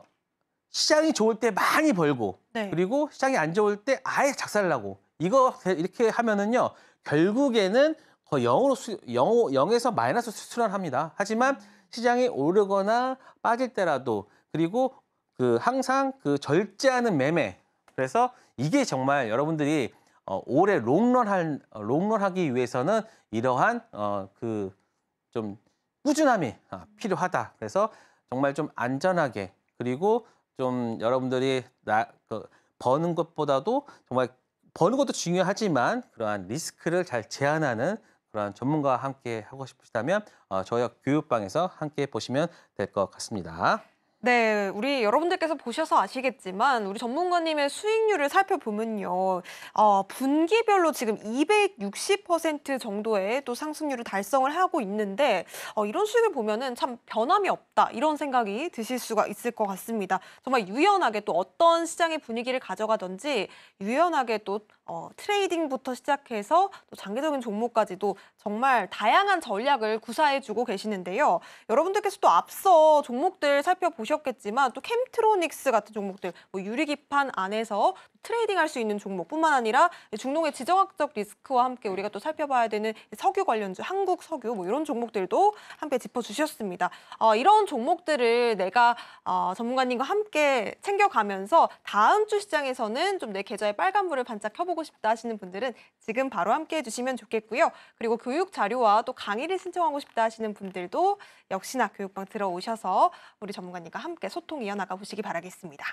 시장이 좋을 때 많이 벌고 네. 그리고 시장이 안 좋을 때 아예 작살나고 이거 이렇게 하면은요 결국에는 영의으로 수, 영, 영 에서 마이너스 수출을합니다 하지만 시장이 오르거나 빠질 때라도 그리고 그 항상 그 절제하는 매매 그래서 이게 정말 여러분들이 어, 올해 롱런 할, 어, 롱런 하기 위해서는 이러한 어, 그좀 꾸준함이 아, 필요하다. 그래서 정말 좀 안전하게 그리고 좀 여러분들이 나, 그, 버는 것보다도 정말 버는 것도 중요하지만 그러한 리스크를 잘 제한하는 그러한 전문가와 함께 하고 싶으시다면 어, 저희 교육방에서 함께 보시면 될 것 같습니다. 네, 우리 여러분들께서 보셔서 아시겠지만 우리 전문가님의 수익률을 살펴보면요. 어, 분기별로 지금 260% 정도의 또 상승률을 달성을 하고 있는데 어, 이런 수익을 보면은 참 변함이 없다 이런 생각이 드실 수가 있을 것 같습니다. 정말 유연하게 또 어떤 시장의 분위기를 가져가든지 유연하게 또 어, 트레이딩부터 시작해서 또 장기적인 종목까지도 정말 다양한 전략을 구사해주고 계시는데요. 여러분들께서도 앞서 종목들 살펴보셨겠지만 또 캠트로닉스 같은 종목들 뭐 유리기판 안에서 트레이딩할 수 있는 종목뿐만 아니라 중동의 지정학적 리스크와 함께 우리가 또 살펴봐야 되는 석유 관련주, 한국 석유 뭐 이런 종목들도 함께 짚어주셨습니다. 어, 이런 종목들을 내가 어, 전문가님과 함께 챙겨가면서 다음 주 시장에서는 좀 내 계좌에 빨간불을 반짝 켜보고 싶다 하시는 분들은 지금 바로 함께 해주시면 좋겠고요. 그리고 교육 자료와 또 강의를 신청하고 싶다 하시는 분들도 역시나 교육방 들어오셔서 우리 전문가님과 함께 소통 이어나가 보시기 바라겠습니다.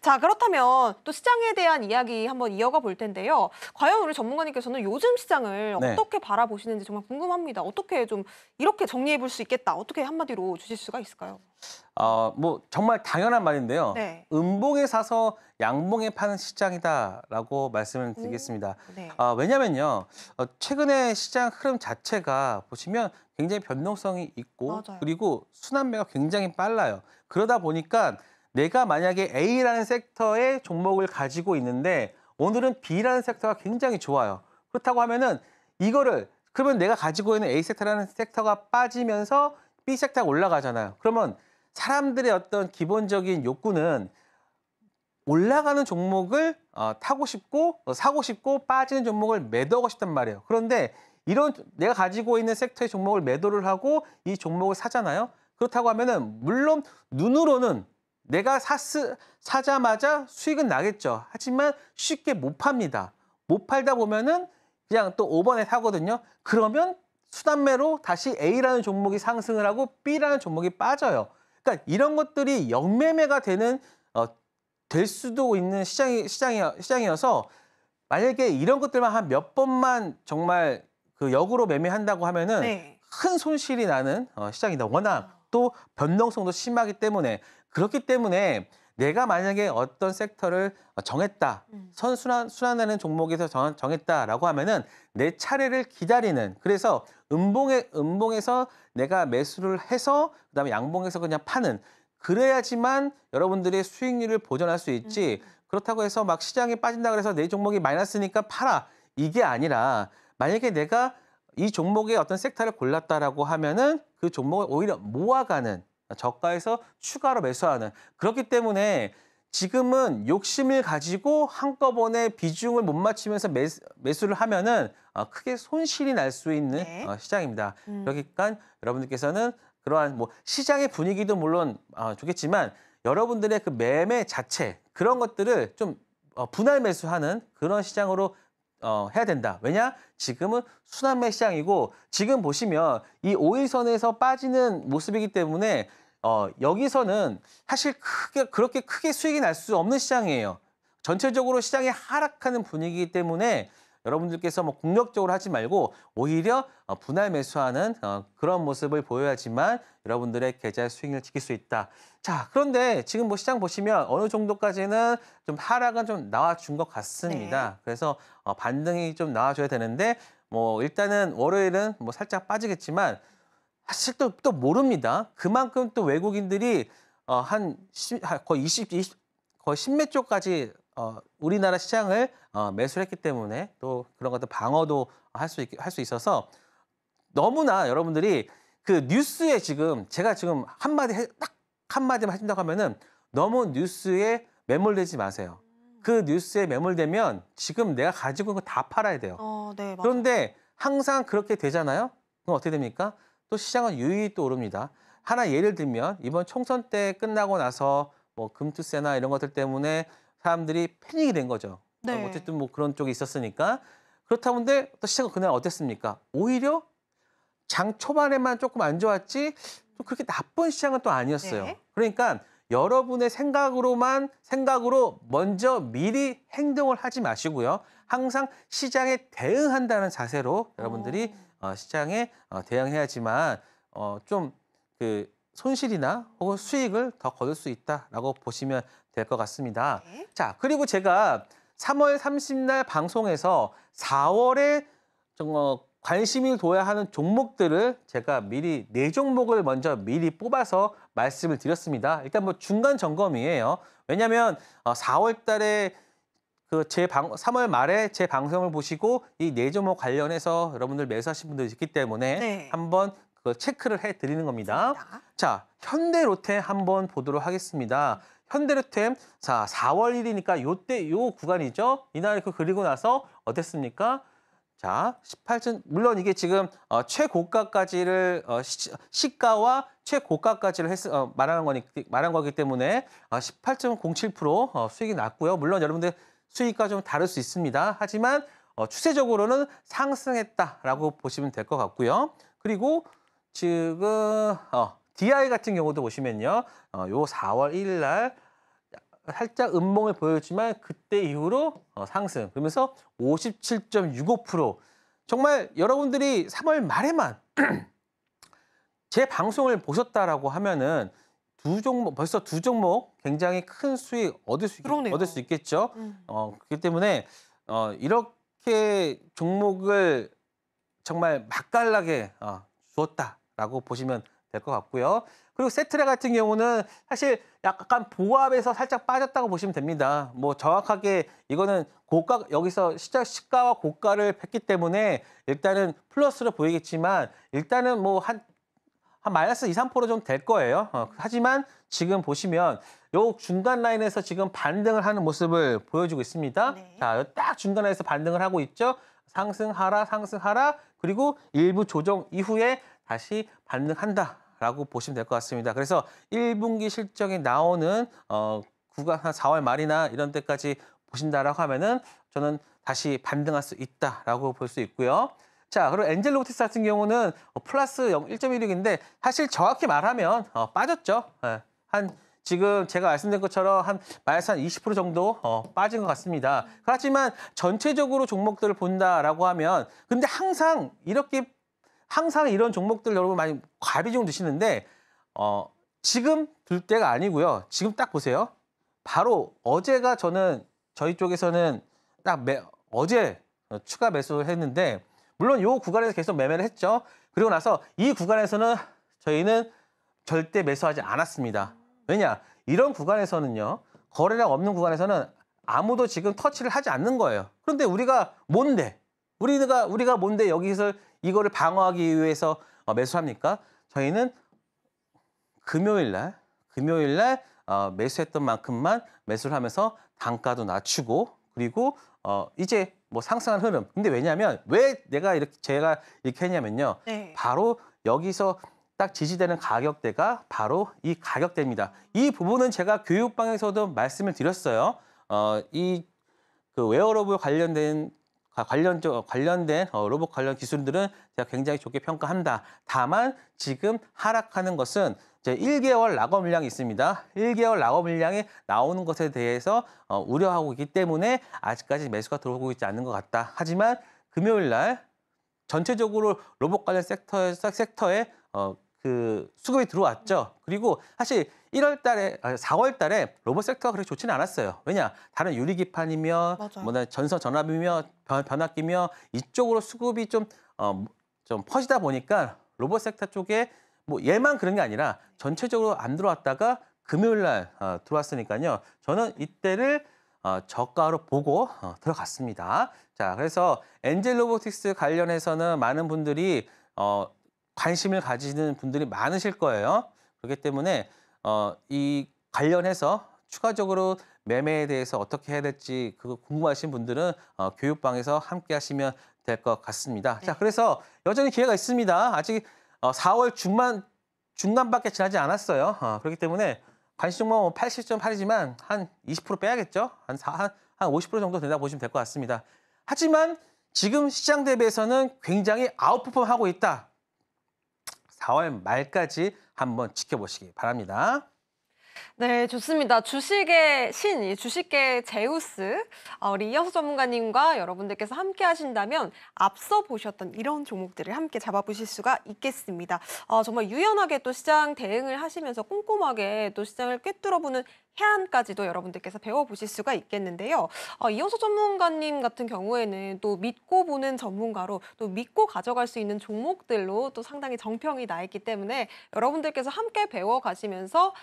자 그렇다면 또 시장에 대한 대한 이야기 한번 이어가 볼 텐데요. 과연 우리 전문가님께서는 요즘 시장을 네. 어떻게 바라보시는지 정말 궁금합니다. 어떻게 좀 이렇게 정리해 볼 수 있겠다. 어떻게 한마디로 주실 수가 있을까요? 어, 뭐 정말 당연한 말인데요. 네. 음봉에 사서 양봉에 파는 시장이다라고 말씀을 드리겠습니다. 음, 네. 어, 왜냐면요. 어, 최근에 시장 흐름 자체가 보시면 굉장히 변동성이 있고 맞아요. 그리고 순환매가 굉장히 빨라요. 그러다 보니까 내가 만약에 A라는 섹터의 종목을 가지고 있는데 오늘은 B라는 섹터가 굉장히 좋아요. 그렇다고 하면은 이거를 그러면 내가 가지고 있는 A 섹터라는 섹터가 빠지면서 B 섹터가 올라가잖아요. 그러면 사람들의 어떤 기본적인 욕구는 올라가는 종목을 어, 타고 싶고 어, 사고 싶고 빠지는 종목을 매도하고 싶단 말이에요. 그런데 이런 내가 가지고 있는 섹터의 종목을 매도를 하고 이 종목을 사잖아요. 그렇다고 하면은 물론 눈으로는 내가 사스, 사자마자 수익은 나겠죠. 하지만 쉽게 못 팝니다. 못 팔다 보면은 그냥 또 5번에 사거든요. 그러면 수단매로 다시 A라는 종목이 상승을 하고 B라는 종목이 빠져요. 그러니까 이런 것들이 역매매가 되는 어, 될 수도 있는 시장이 시장이 시장이어서 만약에 이런 것들만 한 몇 번만 정말 그 역으로 매매한다고 하면은 네. 큰 손실이 나는 어, 시장이다. 워낙 또 변동성도 심하기 때문에 그렇기 때문에 내가 만약에 어떤 섹터를 정했다, 음. 선순환 순환하는 종목에서 정, 정했다라고 하면은 내 차례를 기다리는 그래서 음봉에 음봉에서 내가 매수를 해서 그다음에 양봉에서 그냥 파는 그래야지만 여러분들의 수익률을 보전할 수 있지 음. 그렇다고 해서 막 시장이 빠진다 그래서 내 종목이 마이너스니까 팔아 이게 아니라 만약에 내가 이 종목의 어떤 섹터를 골랐다라고 하면은 그 종목을 오히려 모아가는 저가에서 추가로 매수하는 그렇기 때문에 지금은 욕심을 가지고 한꺼번에 비중을 못 맞추면서 매수, 매수를 하면은 아, 크게 손실이 날 수 있는 네. 어, 시장입니다. 음. 그러니까 여러분들께서는 그러한 뭐 시장의 분위기도 물론 아, 좋겠지만 여러분들의 그 매매 자체 그런 것들을 좀 어, 분할 매수하는 그런 시장으로 어, 해야 된다. 왜냐? 지금은 순환매 시장이고 지금 보시면 이5일선에서 빠지는 모습이기 때문에 어, 여기서는 사실 크게 그렇게 크게 수익이 날 수 없는 시장이에요. 전체적으로 시장이 하락하는 분위기이기 때문에 여러분들께서 뭐 공격적으로 하지 말고 오히려 어, 분할 매수하는 어, 그런 모습을 보여야지만 여러분들의 계좌 수익을 지킬 수 있다. 자, 그런데 지금 뭐 시장 보시면 어느 정도까지는 좀 하락은 좀 나와준 것 같습니다. 네. 그래서 어, 반등이 좀 나와줘야 되는데 뭐 일단은 월요일은 뭐 살짝 빠지겠지만 사실 또, 또 모릅니다. 그만큼 또 외국인들이 어, 한 10, 거의 20, 20 거의 10몇 쪽까지 어, 우리나라 시장을 어, 매수를 했기 때문에 또 그런 것도 방어도 할 수 할 수 있어서 너무나 여러분들이 그 뉴스에 지금 제가 지금 한마디 딱 한마디만 하신다고 하면은 너무 뉴스에 매몰되지 마세요. 그 뉴스에 매몰되면 지금 내가 가지고 있는 거 다 팔아야 돼요. 어, 네, 그런데 항상 그렇게 되잖아요. 그럼 어떻게 됩니까? 또 시장은 유유히 또 오릅니다. 하나 예를 들면 이번 총선 때 끝나고 나서 뭐 금투세나 이런 것들 때문에 사람들이 패닉이 된 거죠. 네. 아, 어쨌든 뭐 그런 쪽이 있었으니까 그렇다는데 또 시장은 그날 어땠습니까? 오히려 장 초반에만 조금 안 좋았지 또 그렇게 나쁜 시장은 또 아니었어요. 네. 그러니까 여러분의 생각으로만 생각으로 먼저 미리 행동을 하지 마시고요. 항상 시장에 대응한다는 자세로 여러분들이 오. 어. 어, 시장에 어, 대응해야지만 어, 좀그 손실이나 혹은 수익을 더 거둘 수 있다라고 보시면 될 것 같습니다. 네. 자, 그리고 제가 3월 30일 방송에서 4월에 관심을 둬야 하는 종목들을 제가 미리 네 종목을 먼저 미리 뽑아서 말씀을 드렸습니다. 일단 뭐 중간 점검이에요. 왜냐하면 4월 달에 그제방 3월 말에 제 방송을 보시고 이네조목 관련해서 여러분들 매수하신 분들 있기 때문에 네. 한번 그 체크를 해 드리는 겁니다. 맞습니다. 자, 현대로템 한번 보도록 하겠습니다. 현대로템 자, 4월 1일이니까 요 때 요 구간이죠. 이날 그 그리고 나서 어땠습니까? 자, 18천 물론 이게 지금 어, 최고가까지를 어, 시, 가와 최고가까지를 했, 어, 말하는 거니 말한 거기 때문에 어, 18.07% 어, 수익이 났고요. 물론 여러분들 수익과 좀 다를 수 있습니다. 하지만 어, 추세적으로는 상승했다라고 보시면 될 것 같고요. 그리고 지금 어, DI 같은 경우도 보시면요. 어, 요 4월 1일 날 살짝 음봉을 보였지만 그때 이후로 어, 상승. 그러면서 57.65% 정말 여러분들이 3월 말에만 제 방송을 보셨다라고 하면은 두 종목 벌써 두 종목 굉장히 큰 수익 얻을 수 있, 그러네요. 얻을 수 있겠죠. 음. 어, 그렇기 때문에 어, 이렇게 종목을 정말 맛깔나게 어, 주었다라고 보시면 될 것 같고요. 그리고 세트레 같은 경우는 사실 약간 보합에서 살짝 빠졌다고 보시면 됩니다. 뭐 정확하게 이거는 고가 여기서 시작 시가와 고가를 했기 때문에 일단은 플러스로 보이겠지만 일단은 뭐한 한 마이너스 2, 3%로 좀 될 거예요. 어, 하지만 지금 보시면 요 중간 라인에서 지금 반등을 하는 모습을 보여주고 있습니다. 네. 자, 딱 중간 라인에서 반등을 하고 있죠. 상승하라, 상승하라. 그리고 일부 조정 이후에 다시 반등한다라고 보시면 될 것 같습니다. 그래서 1분기 실적이 나오는 어 구간 한 4월 말이나 이런 때까지 보신다라고 하면은 저는 다시 반등할 수 있다라고 볼 수 있고요. 자, 그리고 엔젤 로티스 같은 경우는 어, 플러스 1.16인데 사실 정확히 말하면 어, 빠졌죠. 예, 한 지금 제가 말씀드린 것처럼 한 마이너스 한20% 정도 어, 빠진 것 같습니다. 그렇지만 전체적으로 종목들을 본다라고 하면 근데 항상 이렇게 항상 이런 종목들 여러분 많이 과비중 드시는데 어, 지금 둘 때가 아니고요. 지금 딱 보세요. 바로 어제가 저는 저희 쪽에서는 딱 매, 어제 추가 매수를 했는데 물론 이 구간에서 계속 매매를 했죠. 그리고 나서 이 구간에서는 저희는 절대 매수하지 않았습니다. 왜냐? 이런 구간에서는요. 거래량 없는 구간에서는 아무도 지금 터치를 하지 않는 거예요. 그런데 우리가 뭔데? 우리가 우리가 뭔데 여기서 이거를 방어하기 위해서 어, 매수합니까? 저희는 금요일 날 금요일 날 어, 매수했던 만큼만 매수를 하면서 단가도 낮추고 그리고 어, 이제 뭐 상승한 흐름. 근데 왜냐하면 왜 내가 이렇게 제가 이렇게 했냐면요. 네. 바로 여기서 딱 지지되는 가격대가 바로 이 가격대입니다. 이 부분은 제가 교육방에서도 말씀을 드렸어요. 어, 이 그 웨어러블 관련된 아, 관련 어, 관련된 어, 로봇 관련 기술들은 제가 굉장히 좋게 평가한다. 다만 지금 하락하는 것은 이제 1개월 락업 물량이 있습니다. 1개월 락업 물량이 나오는 것에 대해서 어, 우려하고 있기 때문에 아직까지 매수가 들어오고 있지 않는 것 같다. 하지만 금요일 날 전체적으로 로봇 관련 섹터, 에 섹터에 어, 그 수급이 들어왔죠. 그리고 사실 1월 달에 4월 아, 달에 로봇 섹터가 그렇게 좋지는 않았어요. 왜냐? 다른 유리 기판이며 뭐 전선 전압이며 변, 압기며 이쪽으로 수급이 좀어좀 어, 좀 퍼지다 보니까 로봇 섹터 쪽에 뭐 얘만 그런 게 아니라 전체적으로 안 들어왔다가 금요일 날 어, 들어왔으니까요. 저는 이때를 어, 저가로 보고 어, 들어갔습니다. 자, 그래서 엔젤 로보틱스 관련해서는 많은 분들이 어, 관심을 가지는 분들이 많으실 거예요. 그렇기 때문에 어, 이 관련해서 추가적으로 매매에 대해서 어떻게 해야 될지 그거 궁금하신 분들은 어, 교육방에서 함께 하시면 될 것 같습니다. 네. 자, 그래서 여전히 기회가 있습니다. 아직 어, 4월 중반 중간밖에 지나지 않았어요. 어, 그렇기 때문에 관심종목 80.8이지만 한 20% 빼야겠죠? 한 4, 한, 한50% 정도 된다 고 보시면 될 것 같습니다. 하지만 지금 시장 대비해서는 굉장히 아웃퍼폼하고 있다. 4월 말까지 한번 지켜보시기 바랍니다. 네, 좋습니다. 주식의 신, 주식계 제우스, 어, 우리 이어서 전문가님과 여러분들께서 함께 하신다면 앞서 보셨던 이런 종목들을 함께 잡아보실 수가 있겠습니다. 어, 정말 유연하게 또 시장 대응을 하시면서 꼼꼼하게 또 시장을 꿰뚫어보는 해안까지도 여러분들께서 배워보실 수가 있겠는데요. 어, 이현수 전문가님 같은 경우에는 또 믿고 보는 전문가로 또 믿고 가져갈 수 있는 종목들로 또 상당히 정평이 나 있기 때문에 여러분들께서 함께 배워가시면서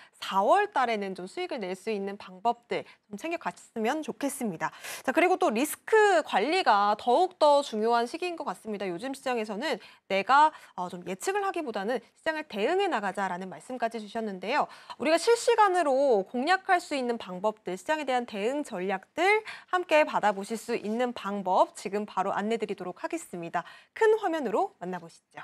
4월 달에는 좀 수익을 낼 수 있는 방법들 좀 챙겨갔으면 좋겠습니다. 자 그리고 또 리스크 관리가 더욱더 중요한 시기인 것 같습니다. 요즘 시장에서는 내가 어, 좀 예측을 하기보다는 시장을 대응해 나가자라는 말씀까지 주셨는데요. 우리가 실시간으로 공략 시작할 수 있는 방법들, 시장에 대한 대응 전략들 함께 받아보실 수 있는 방법 지금 바로 안내드리도록 하겠습니다. 큰 화면으로 만나보시죠.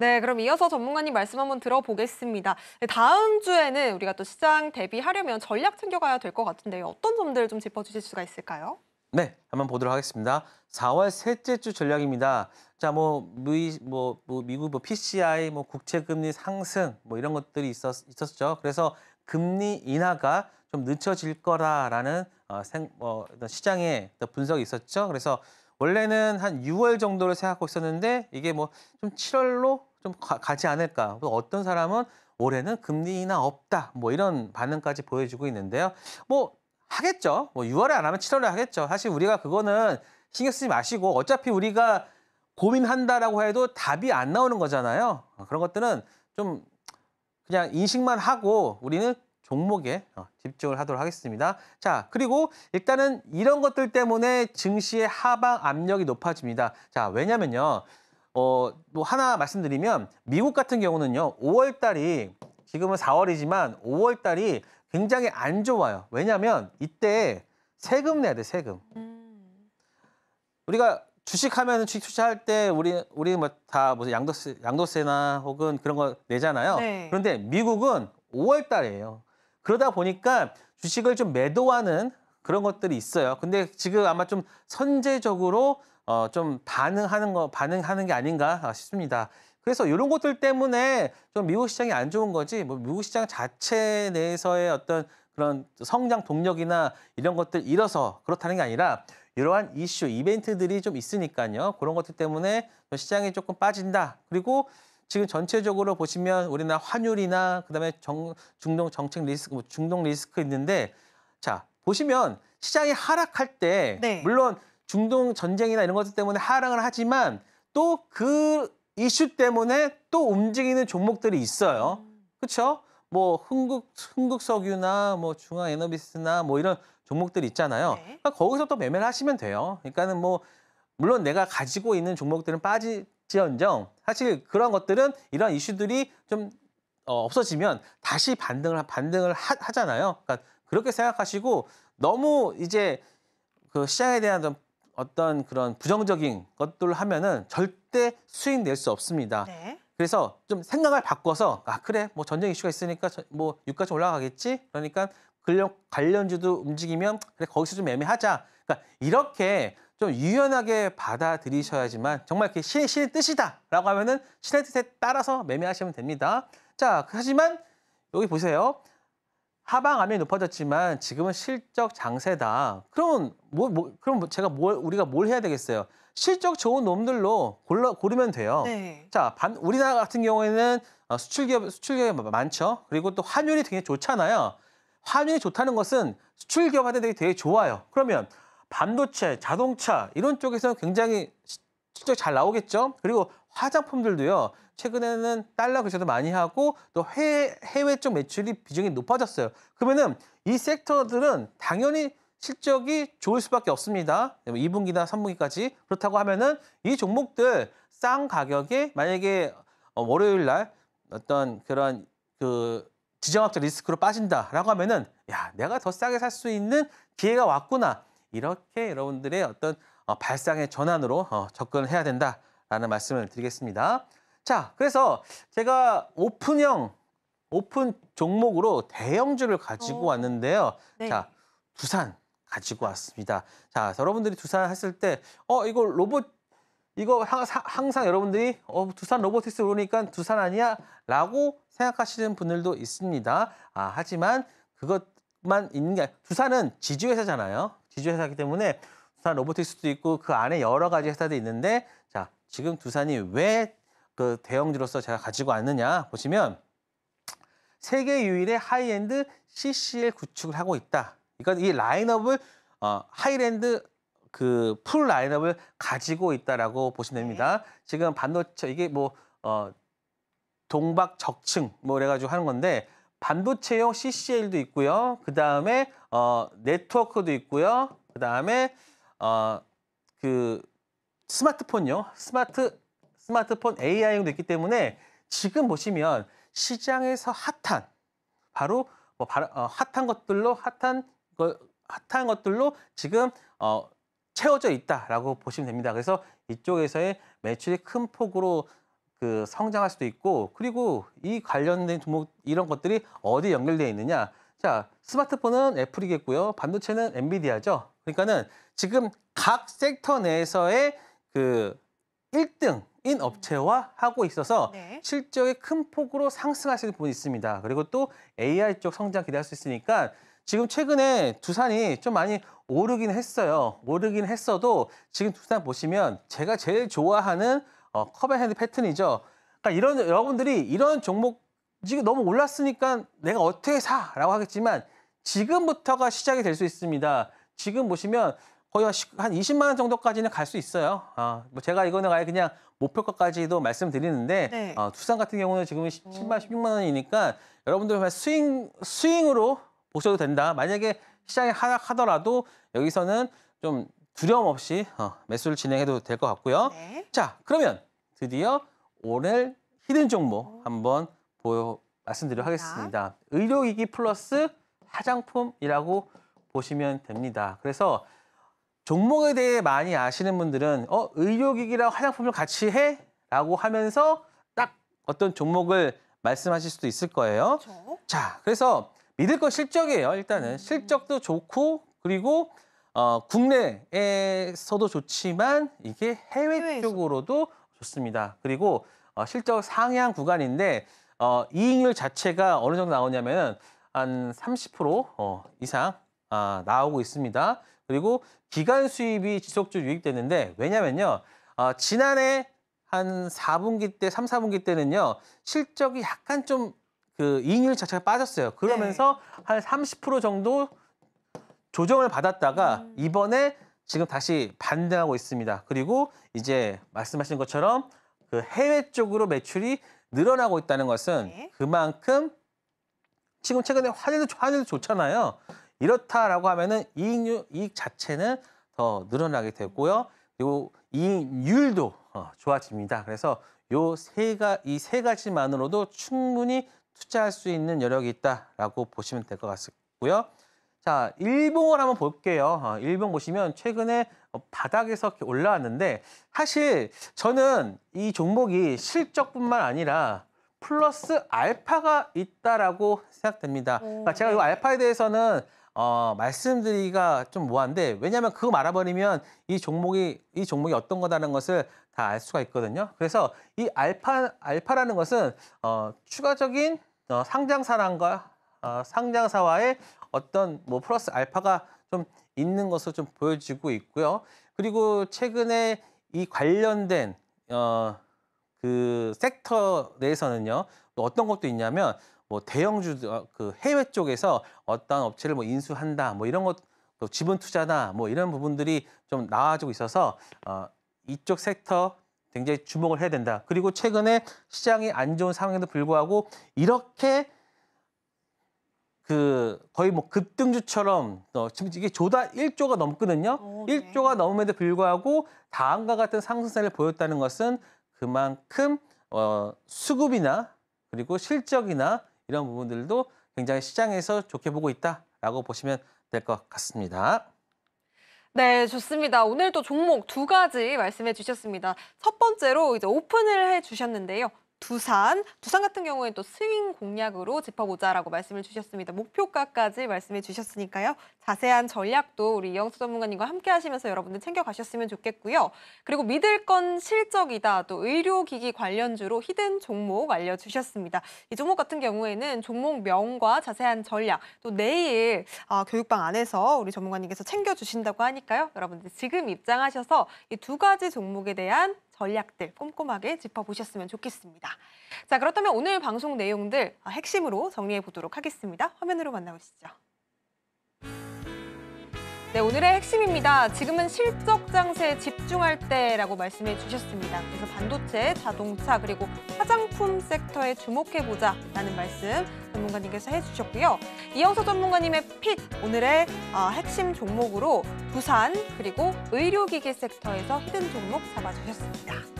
네, 그럼 이어서 전문가님 말씀 한번 들어보겠습니다. 네, 다음 주에는 우리가 또 시장 대비하려면 전략 챙겨가야 될 것 같은데요. 어떤 점들 좀 짚어주실 수가 있을까요? 네, 한번 보도록 하겠습니다. 4월 셋째 주 전략입니다. 자, 뭐, 미, 뭐, 뭐 미국 뭐 PCI, 뭐 국채금리 상승, 뭐 이런 것들이 있었, 있었죠. 그래서 금리 인하가 좀 늦춰질 거라라는 어, 생, 뭐, 어, 시장의 분석이 있었죠. 그래서 원래는 한 6월 정도를 생각하고 있었는데 이게 뭐 좀 7월로 좀 가, 가지 않을까. 어떤 사람은 올해는 금리 나 없다. 뭐 이런 반응까지 보여주고 있는데요. 뭐 하겠죠. 뭐 6월에 안 하면 7월에 하겠죠. 사실 우리가 그거는 신경 쓰지 마시고 어차피 우리가 고민한다라고 해도 답이 안 나오는 거잖아요. 어, 그런 것들은 좀 그냥 인식만 하고 우리는 종목에 어, 집중을 하도록 하겠습니다. 자, 그리고 일단은 이런 것들 때문에 증시의 하방 압력이 높아집니다. 자, 왜냐면요. 하 어, 또 하나 말씀드리면 미국 같은 경우는요. 5월 달이 지금은 4월이지만 5월 달이 굉장히 안 좋아요. 왜냐하면 이때 세금 내야 돼 세금. 음. 우리가 주식하면 주식 투자할 때 우리 우리 뭐다 무슨 양도세 양도세나 혹은 그런 거 내잖아요. 네. 그런데 미국은 5월 달이에요. 그러다 보니까 주식을 좀 매도하는 그런 것들이 있어요. 근데 지금 아마 좀 선제적으로 어, 좀 반응하는 거 반응하는 게 아닌가 싶습니다. 그래서 이런 것들 때문에 좀 미국 시장이 안 좋은 거지 뭐 미국 시장 자체 내에서의 어떤 그런 성장 동력이나 이런 것들 잃어서 그렇다는 게 아니라 이러한 이슈 이벤트들이 좀 있으니까요 그런 것들 때문에 시장이 조금 빠진다 그리고 지금 전체적으로 보시면 우리나라 환율이나 그다음에 정, 중동 정책 리스크 뭐 중동 리스크 있는데 자 보시면 시장이 하락할 때 네. 물론 중동 전쟁이나 이런 것들 때문에 하락을 하지만 또 그 이슈 때문에 또 움직이는 종목들이 있어요. 그렇죠? 뭐 흥국 흥국석유나 뭐 중앙에너비스나 뭐 이런 종목들이 있잖아요. 네. 그러니까 거기서 또 매매를 하시면 돼요. 그러니까는 뭐 물론 내가 가지고 있는 종목들은 빠지지언정 사실 그런 것들은 이런 이슈들이 좀 어, 없어지면 다시 반등을 반등을 하, 잖아요 그러니까 그렇게 생각하시고 너무 이제 그 시장에 대한 좀 어떤 그런 부정적인 것들 하면은 절대 수익 낼 수 없습니다. 네. 그래서 좀 생각을 바꿔서 아 그래 뭐 전쟁 이슈가 있으니까 저, 뭐 유가 좀 올라가겠지 그러니까 근력 관련주도 움직이면 그래 거기서 좀매매하자 그러니까 이렇게 좀 유연하게 받아들이셔야지만 정말 그렇게 신의 뜻이다라고 하면은 신의 뜻에 따라서 매매하시면 됩니다 자 하지만 여기 보세요 하방암이 높아졌지만 지금은 실적 장세다. 그럼 뭐, 뭐 그럼 뭐 제가 뭘 우리가 뭘 해야 되겠어요? 실적 좋은 놈들로 골라 고르면 돼요. 네. 자, 반, 우리나라 같은 경우에는 어, 수출 기업 수출 기업이 많죠. 그리고 또 환율이 되게 좋잖아요. 환율이 좋다는 것은 수출 기업한테 되게 되게 좋아요. 그러면 반도체, 자동차 이런 쪽에서는 굉장히 실적 잘 나오겠죠. 그리고 화장품들도요. 최근에는 달러 교쎄도 많이 하고 또 해외, 해외 쪽 매출이 비중이 높아졌어요. 그러면은 이 섹터들은 당연히 실적이 좋을 수밖에 없습니다. 2분기나 뭐 3분기까지 그렇다고 하면은 이 종목들 싼 가격에 만약에 어, 월요일 날 어떤 그런 그 지정학적 리스크로 빠진다라고 하면은 야 내가 더 싸게 살 수 있는 기회가 왔구나 이렇게 여러분들의 어떤 어, 발상의 전환으로 어, 접근을 해야 된다. 라는 말씀을 드리겠습니다. 자, 그래서 제가 오픈형, 오픈 종목으로 대형주를 가지고 어. 왔는데요. 네. 자, 두산 가지고 왔습니다. 자, 여러분들이 두산 했을 때, 어, 이거 로봇, 이거 항상, 여러분들이, 어, 두산 로보틱스 그러니까 두산 아니야? 라고 생각하시는 분들도 있습니다. 아, 하지만 그것만 있는 게, 두산은 지주회사잖아요. 지주회사기 때문에 두산 로보틱스도 있고 그 안에 여러 가지 회사도 있는데 자 지금 두산이 왜 그 대형주로서 제가 가지고 왔느냐 보시면 세계 유일의 하이엔드 CCL 구축을 하고 있다. 이건 이 라인업을 어, 하이랜드 그 풀 라인업을 가지고 있다라고 보시면 네. 됩니다. 네. 지금 반도체 이게 뭐 어, 동박 적층 뭐 그래가지고 하는 건데 반도체용 CCL도 있고요. 그 다음에 어, 네트워크도 있고요. 그 다음에 어, 그 스마트폰요. 스마트 스마트폰 AI용 됐기 때문에 지금 보시면 시장에서 핫한 바로 뭐 바, 어, 핫한 것들로 핫한 거, 핫한 것들로 지금 어, 채워져 있다라고 보시면 됩니다. 그래서 이쪽에서의 매출이 큰 폭으로 그 성장할 수도 있고 그리고 이 관련된 종목 이런 것들이 어디에 연결되어 있느냐 자 스마트폰은 애플이겠고요 반도체는 엔비디아죠 그러니까는 지금 각 섹터 내에서의 그 1등인 업체와 하고 있어서 네. 실적이 큰 폭으로 상승할 수 있는 부분이 있습니다. 그리고 또 AI 쪽 성장 기대할 수 있으니까 지금 최근에 두산이 좀 많이 오르긴 했어요. 오르긴 했어도 지금 두산 보시면 제가 제일 좋아하는 어, 커버핸드 패턴이죠. 그러니까 이런 여러분들이 이런 종목 지금 너무 올랐으니까 내가 어떻게 사라고 하겠지만 지금부터가 시작이 될 수 있습니다. 지금 보시면 거의 한 20만 원 정도까지는 갈 수 있어요. 아, 뭐 제가 이거는 아예 그냥 목표가까지도 말씀드리는데 네. 아, 투싼 같은 경우는 지금 1 0만 16만 원이니까 여러분들 스윙 스윙으로 보셔도 된다. 만약에 시장이 하락하더라도 여기서는 좀 두려움 없이 어, 매수를 진행해도 될 것 같고요. 네. 자, 그러면 드디어 오늘 히든 종목 한번 보여 말씀드리도록 하겠습니다. 의료기기 플러스 화장품이라고 보시면 됩니다. 그래서 종목에 대해 많이 아시는 분들은 어 의료기기랑 화장품을 같이 해? 라고 하면서 딱 어떤 종목을 말씀하실 수도 있을 거예요. 그렇죠. 자, 그래서 믿을 건 실적이에요. 일단은 음. 실적도 좋고 그리고 어, 국내에서도 좋지만 이게 해외 해외에서. 쪽으로도 좋습니다. 그리고 어, 실적 상향 구간인데 어, 이익률 자체가 어느 정도 나오냐면 한 30% 어, 이상 아, 나오고 있습니다. 그리고 기간 수입이 지속적으로 유입되는데 왜냐면요. 아, 지난해 한 4분기 때, 3, 4분기 때는요. 실적이 약간 좀 그 이익률 자체가 빠졌어요. 그러면서 네. 한30% 정도 조정을 받았다가 음. 이번에 지금 다시 반등하고 있습니다. 그리고 이제 말씀하신 것처럼 그 해외 쪽으로 매출이 늘어나고 있다는 것은 네. 그만큼 지금 최근에 환율도, 환율도 좋잖아요. 이렇다라고 하면은 이익률 이익 자체는 더 늘어나게 되고요. 그리고 이익률도 어, 좋아집니다. 그래서 요 세가 이 세 가지만으로도 충분히 투자할 수 있는 여력이 있다라고 보시면 될 것 같고요. 자, 일봉을 한번 볼게요. 어, 일봉 보시면 최근에 바닥에서 올라왔는데 사실 저는 이 종목이 실적뿐만 아니라 플러스 알파가 있다라고 생각됩니다. 오. 그러니까 제가 이 네. 알파에 대해서는 어, 말씀드리기가 좀모한데 왜냐하면 그거 말아버리면 이 종목이 이 종목이 어떤 거다라는 것을 다 알 수가 있거든요. 그래서 이 알파 알파라는 것은 어, 추가적인 어, 상장사랑과 어, 상장사와의 어떤 뭐 플러스 알파가 좀 있는 것을좀보여주고 있고요. 그리고 최근에 이 관련된 어, 그 섹터 내에서는요. 또 어떤 것도 있냐면 뭐 대형주 어, 그 해외 쪽에서 어떤 업체를 뭐 인수한다 뭐 이런 것또 지분 투자나 뭐 이런 부분들이 좀 나와지고 있어서 어, 이쪽 섹터 굉장히 주목을 해야 된다. 그리고 최근에 시장이 안 좋은 상황에도 불구하고 이렇게 그 거의 뭐 급등주처럼 어, 지금 이게 조다 1조가 넘거든요. 오, 네. 1조가 넘음에도 불구하고 다음과 같은 상승세를 보였다는 것은 그만큼 어, 수급이나 그리고 실적이나 이런 부분들도 굉장히 시장에서 좋게 보고 있다라고 보시면 될 것 같습니다. 네, 좋습니다. 오늘도 종목 두 가지 말씀해 주셨습니다. 첫 번째로 이제 오픈을 해 주셨는데요. 두산, 두산 같은 경우에 또 스윙 공략으로 짚어보자라고 말씀을 주셨습니다. 목표가까지 말씀해 주셨으니까요. 자세한 전략도 우리 이영수 전문가님과 함께 하시면서 여러분들 챙겨가셨으면 좋겠고요. 그리고 믿을 건 실적이다. 또 의료기기 관련주로 히든 종목 알려주셨습니다. 이 종목 같은 경우에는 종목명과 자세한 전략 또 내일 아, 교육방 안에서 우리 전문가님께서 챙겨주신다고 하니까요. 여러분들 지금 입장하셔서 이 두 가지 종목에 대한 전략들 꼼꼼하게 짚어보셨으면 좋겠습니다. 자 그렇다면 오늘 방송 내용들 아, 핵심으로 정리해 보도록 하겠습니다. 화면으로 만나보시죠. 네, 오늘의 핵심입니다. 지금은 실적 장세에 집중할 때라고 말씀해 주셨습니다. 그래서 반도체, 자동차, 그리고 화장품 섹터에 주목해보자 라는 말씀 전문가님께서 해주셨고요. 이영서 전문가님의 핏, 오늘의 어, 핵심 종목으로 부산, 그리고 의료기기 섹터에서 히든 종목 잡아주셨습니다.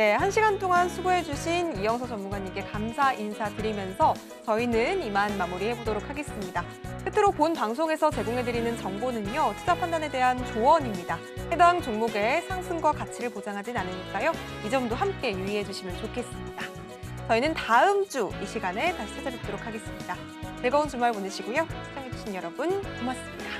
네, 한 시간 동안 수고해주신 이영서 전문가님께 감사 인사드리면서 저희는 이만 마무리해보도록 하겠습니다. 끝으로 본 방송에서 제공해드리는 정보는요, 투자 판단에 대한 조언입니다. 해당 종목의 상승과 가치를 보장하진 않으니까요, 이 점도 함께 유의해주시면 좋겠습니다. 저희는 다음 주 이 시간에 다시 찾아뵙도록 하겠습니다. 즐거운 주말 보내시고요. 시청해주신 여러분, 고맙습니다.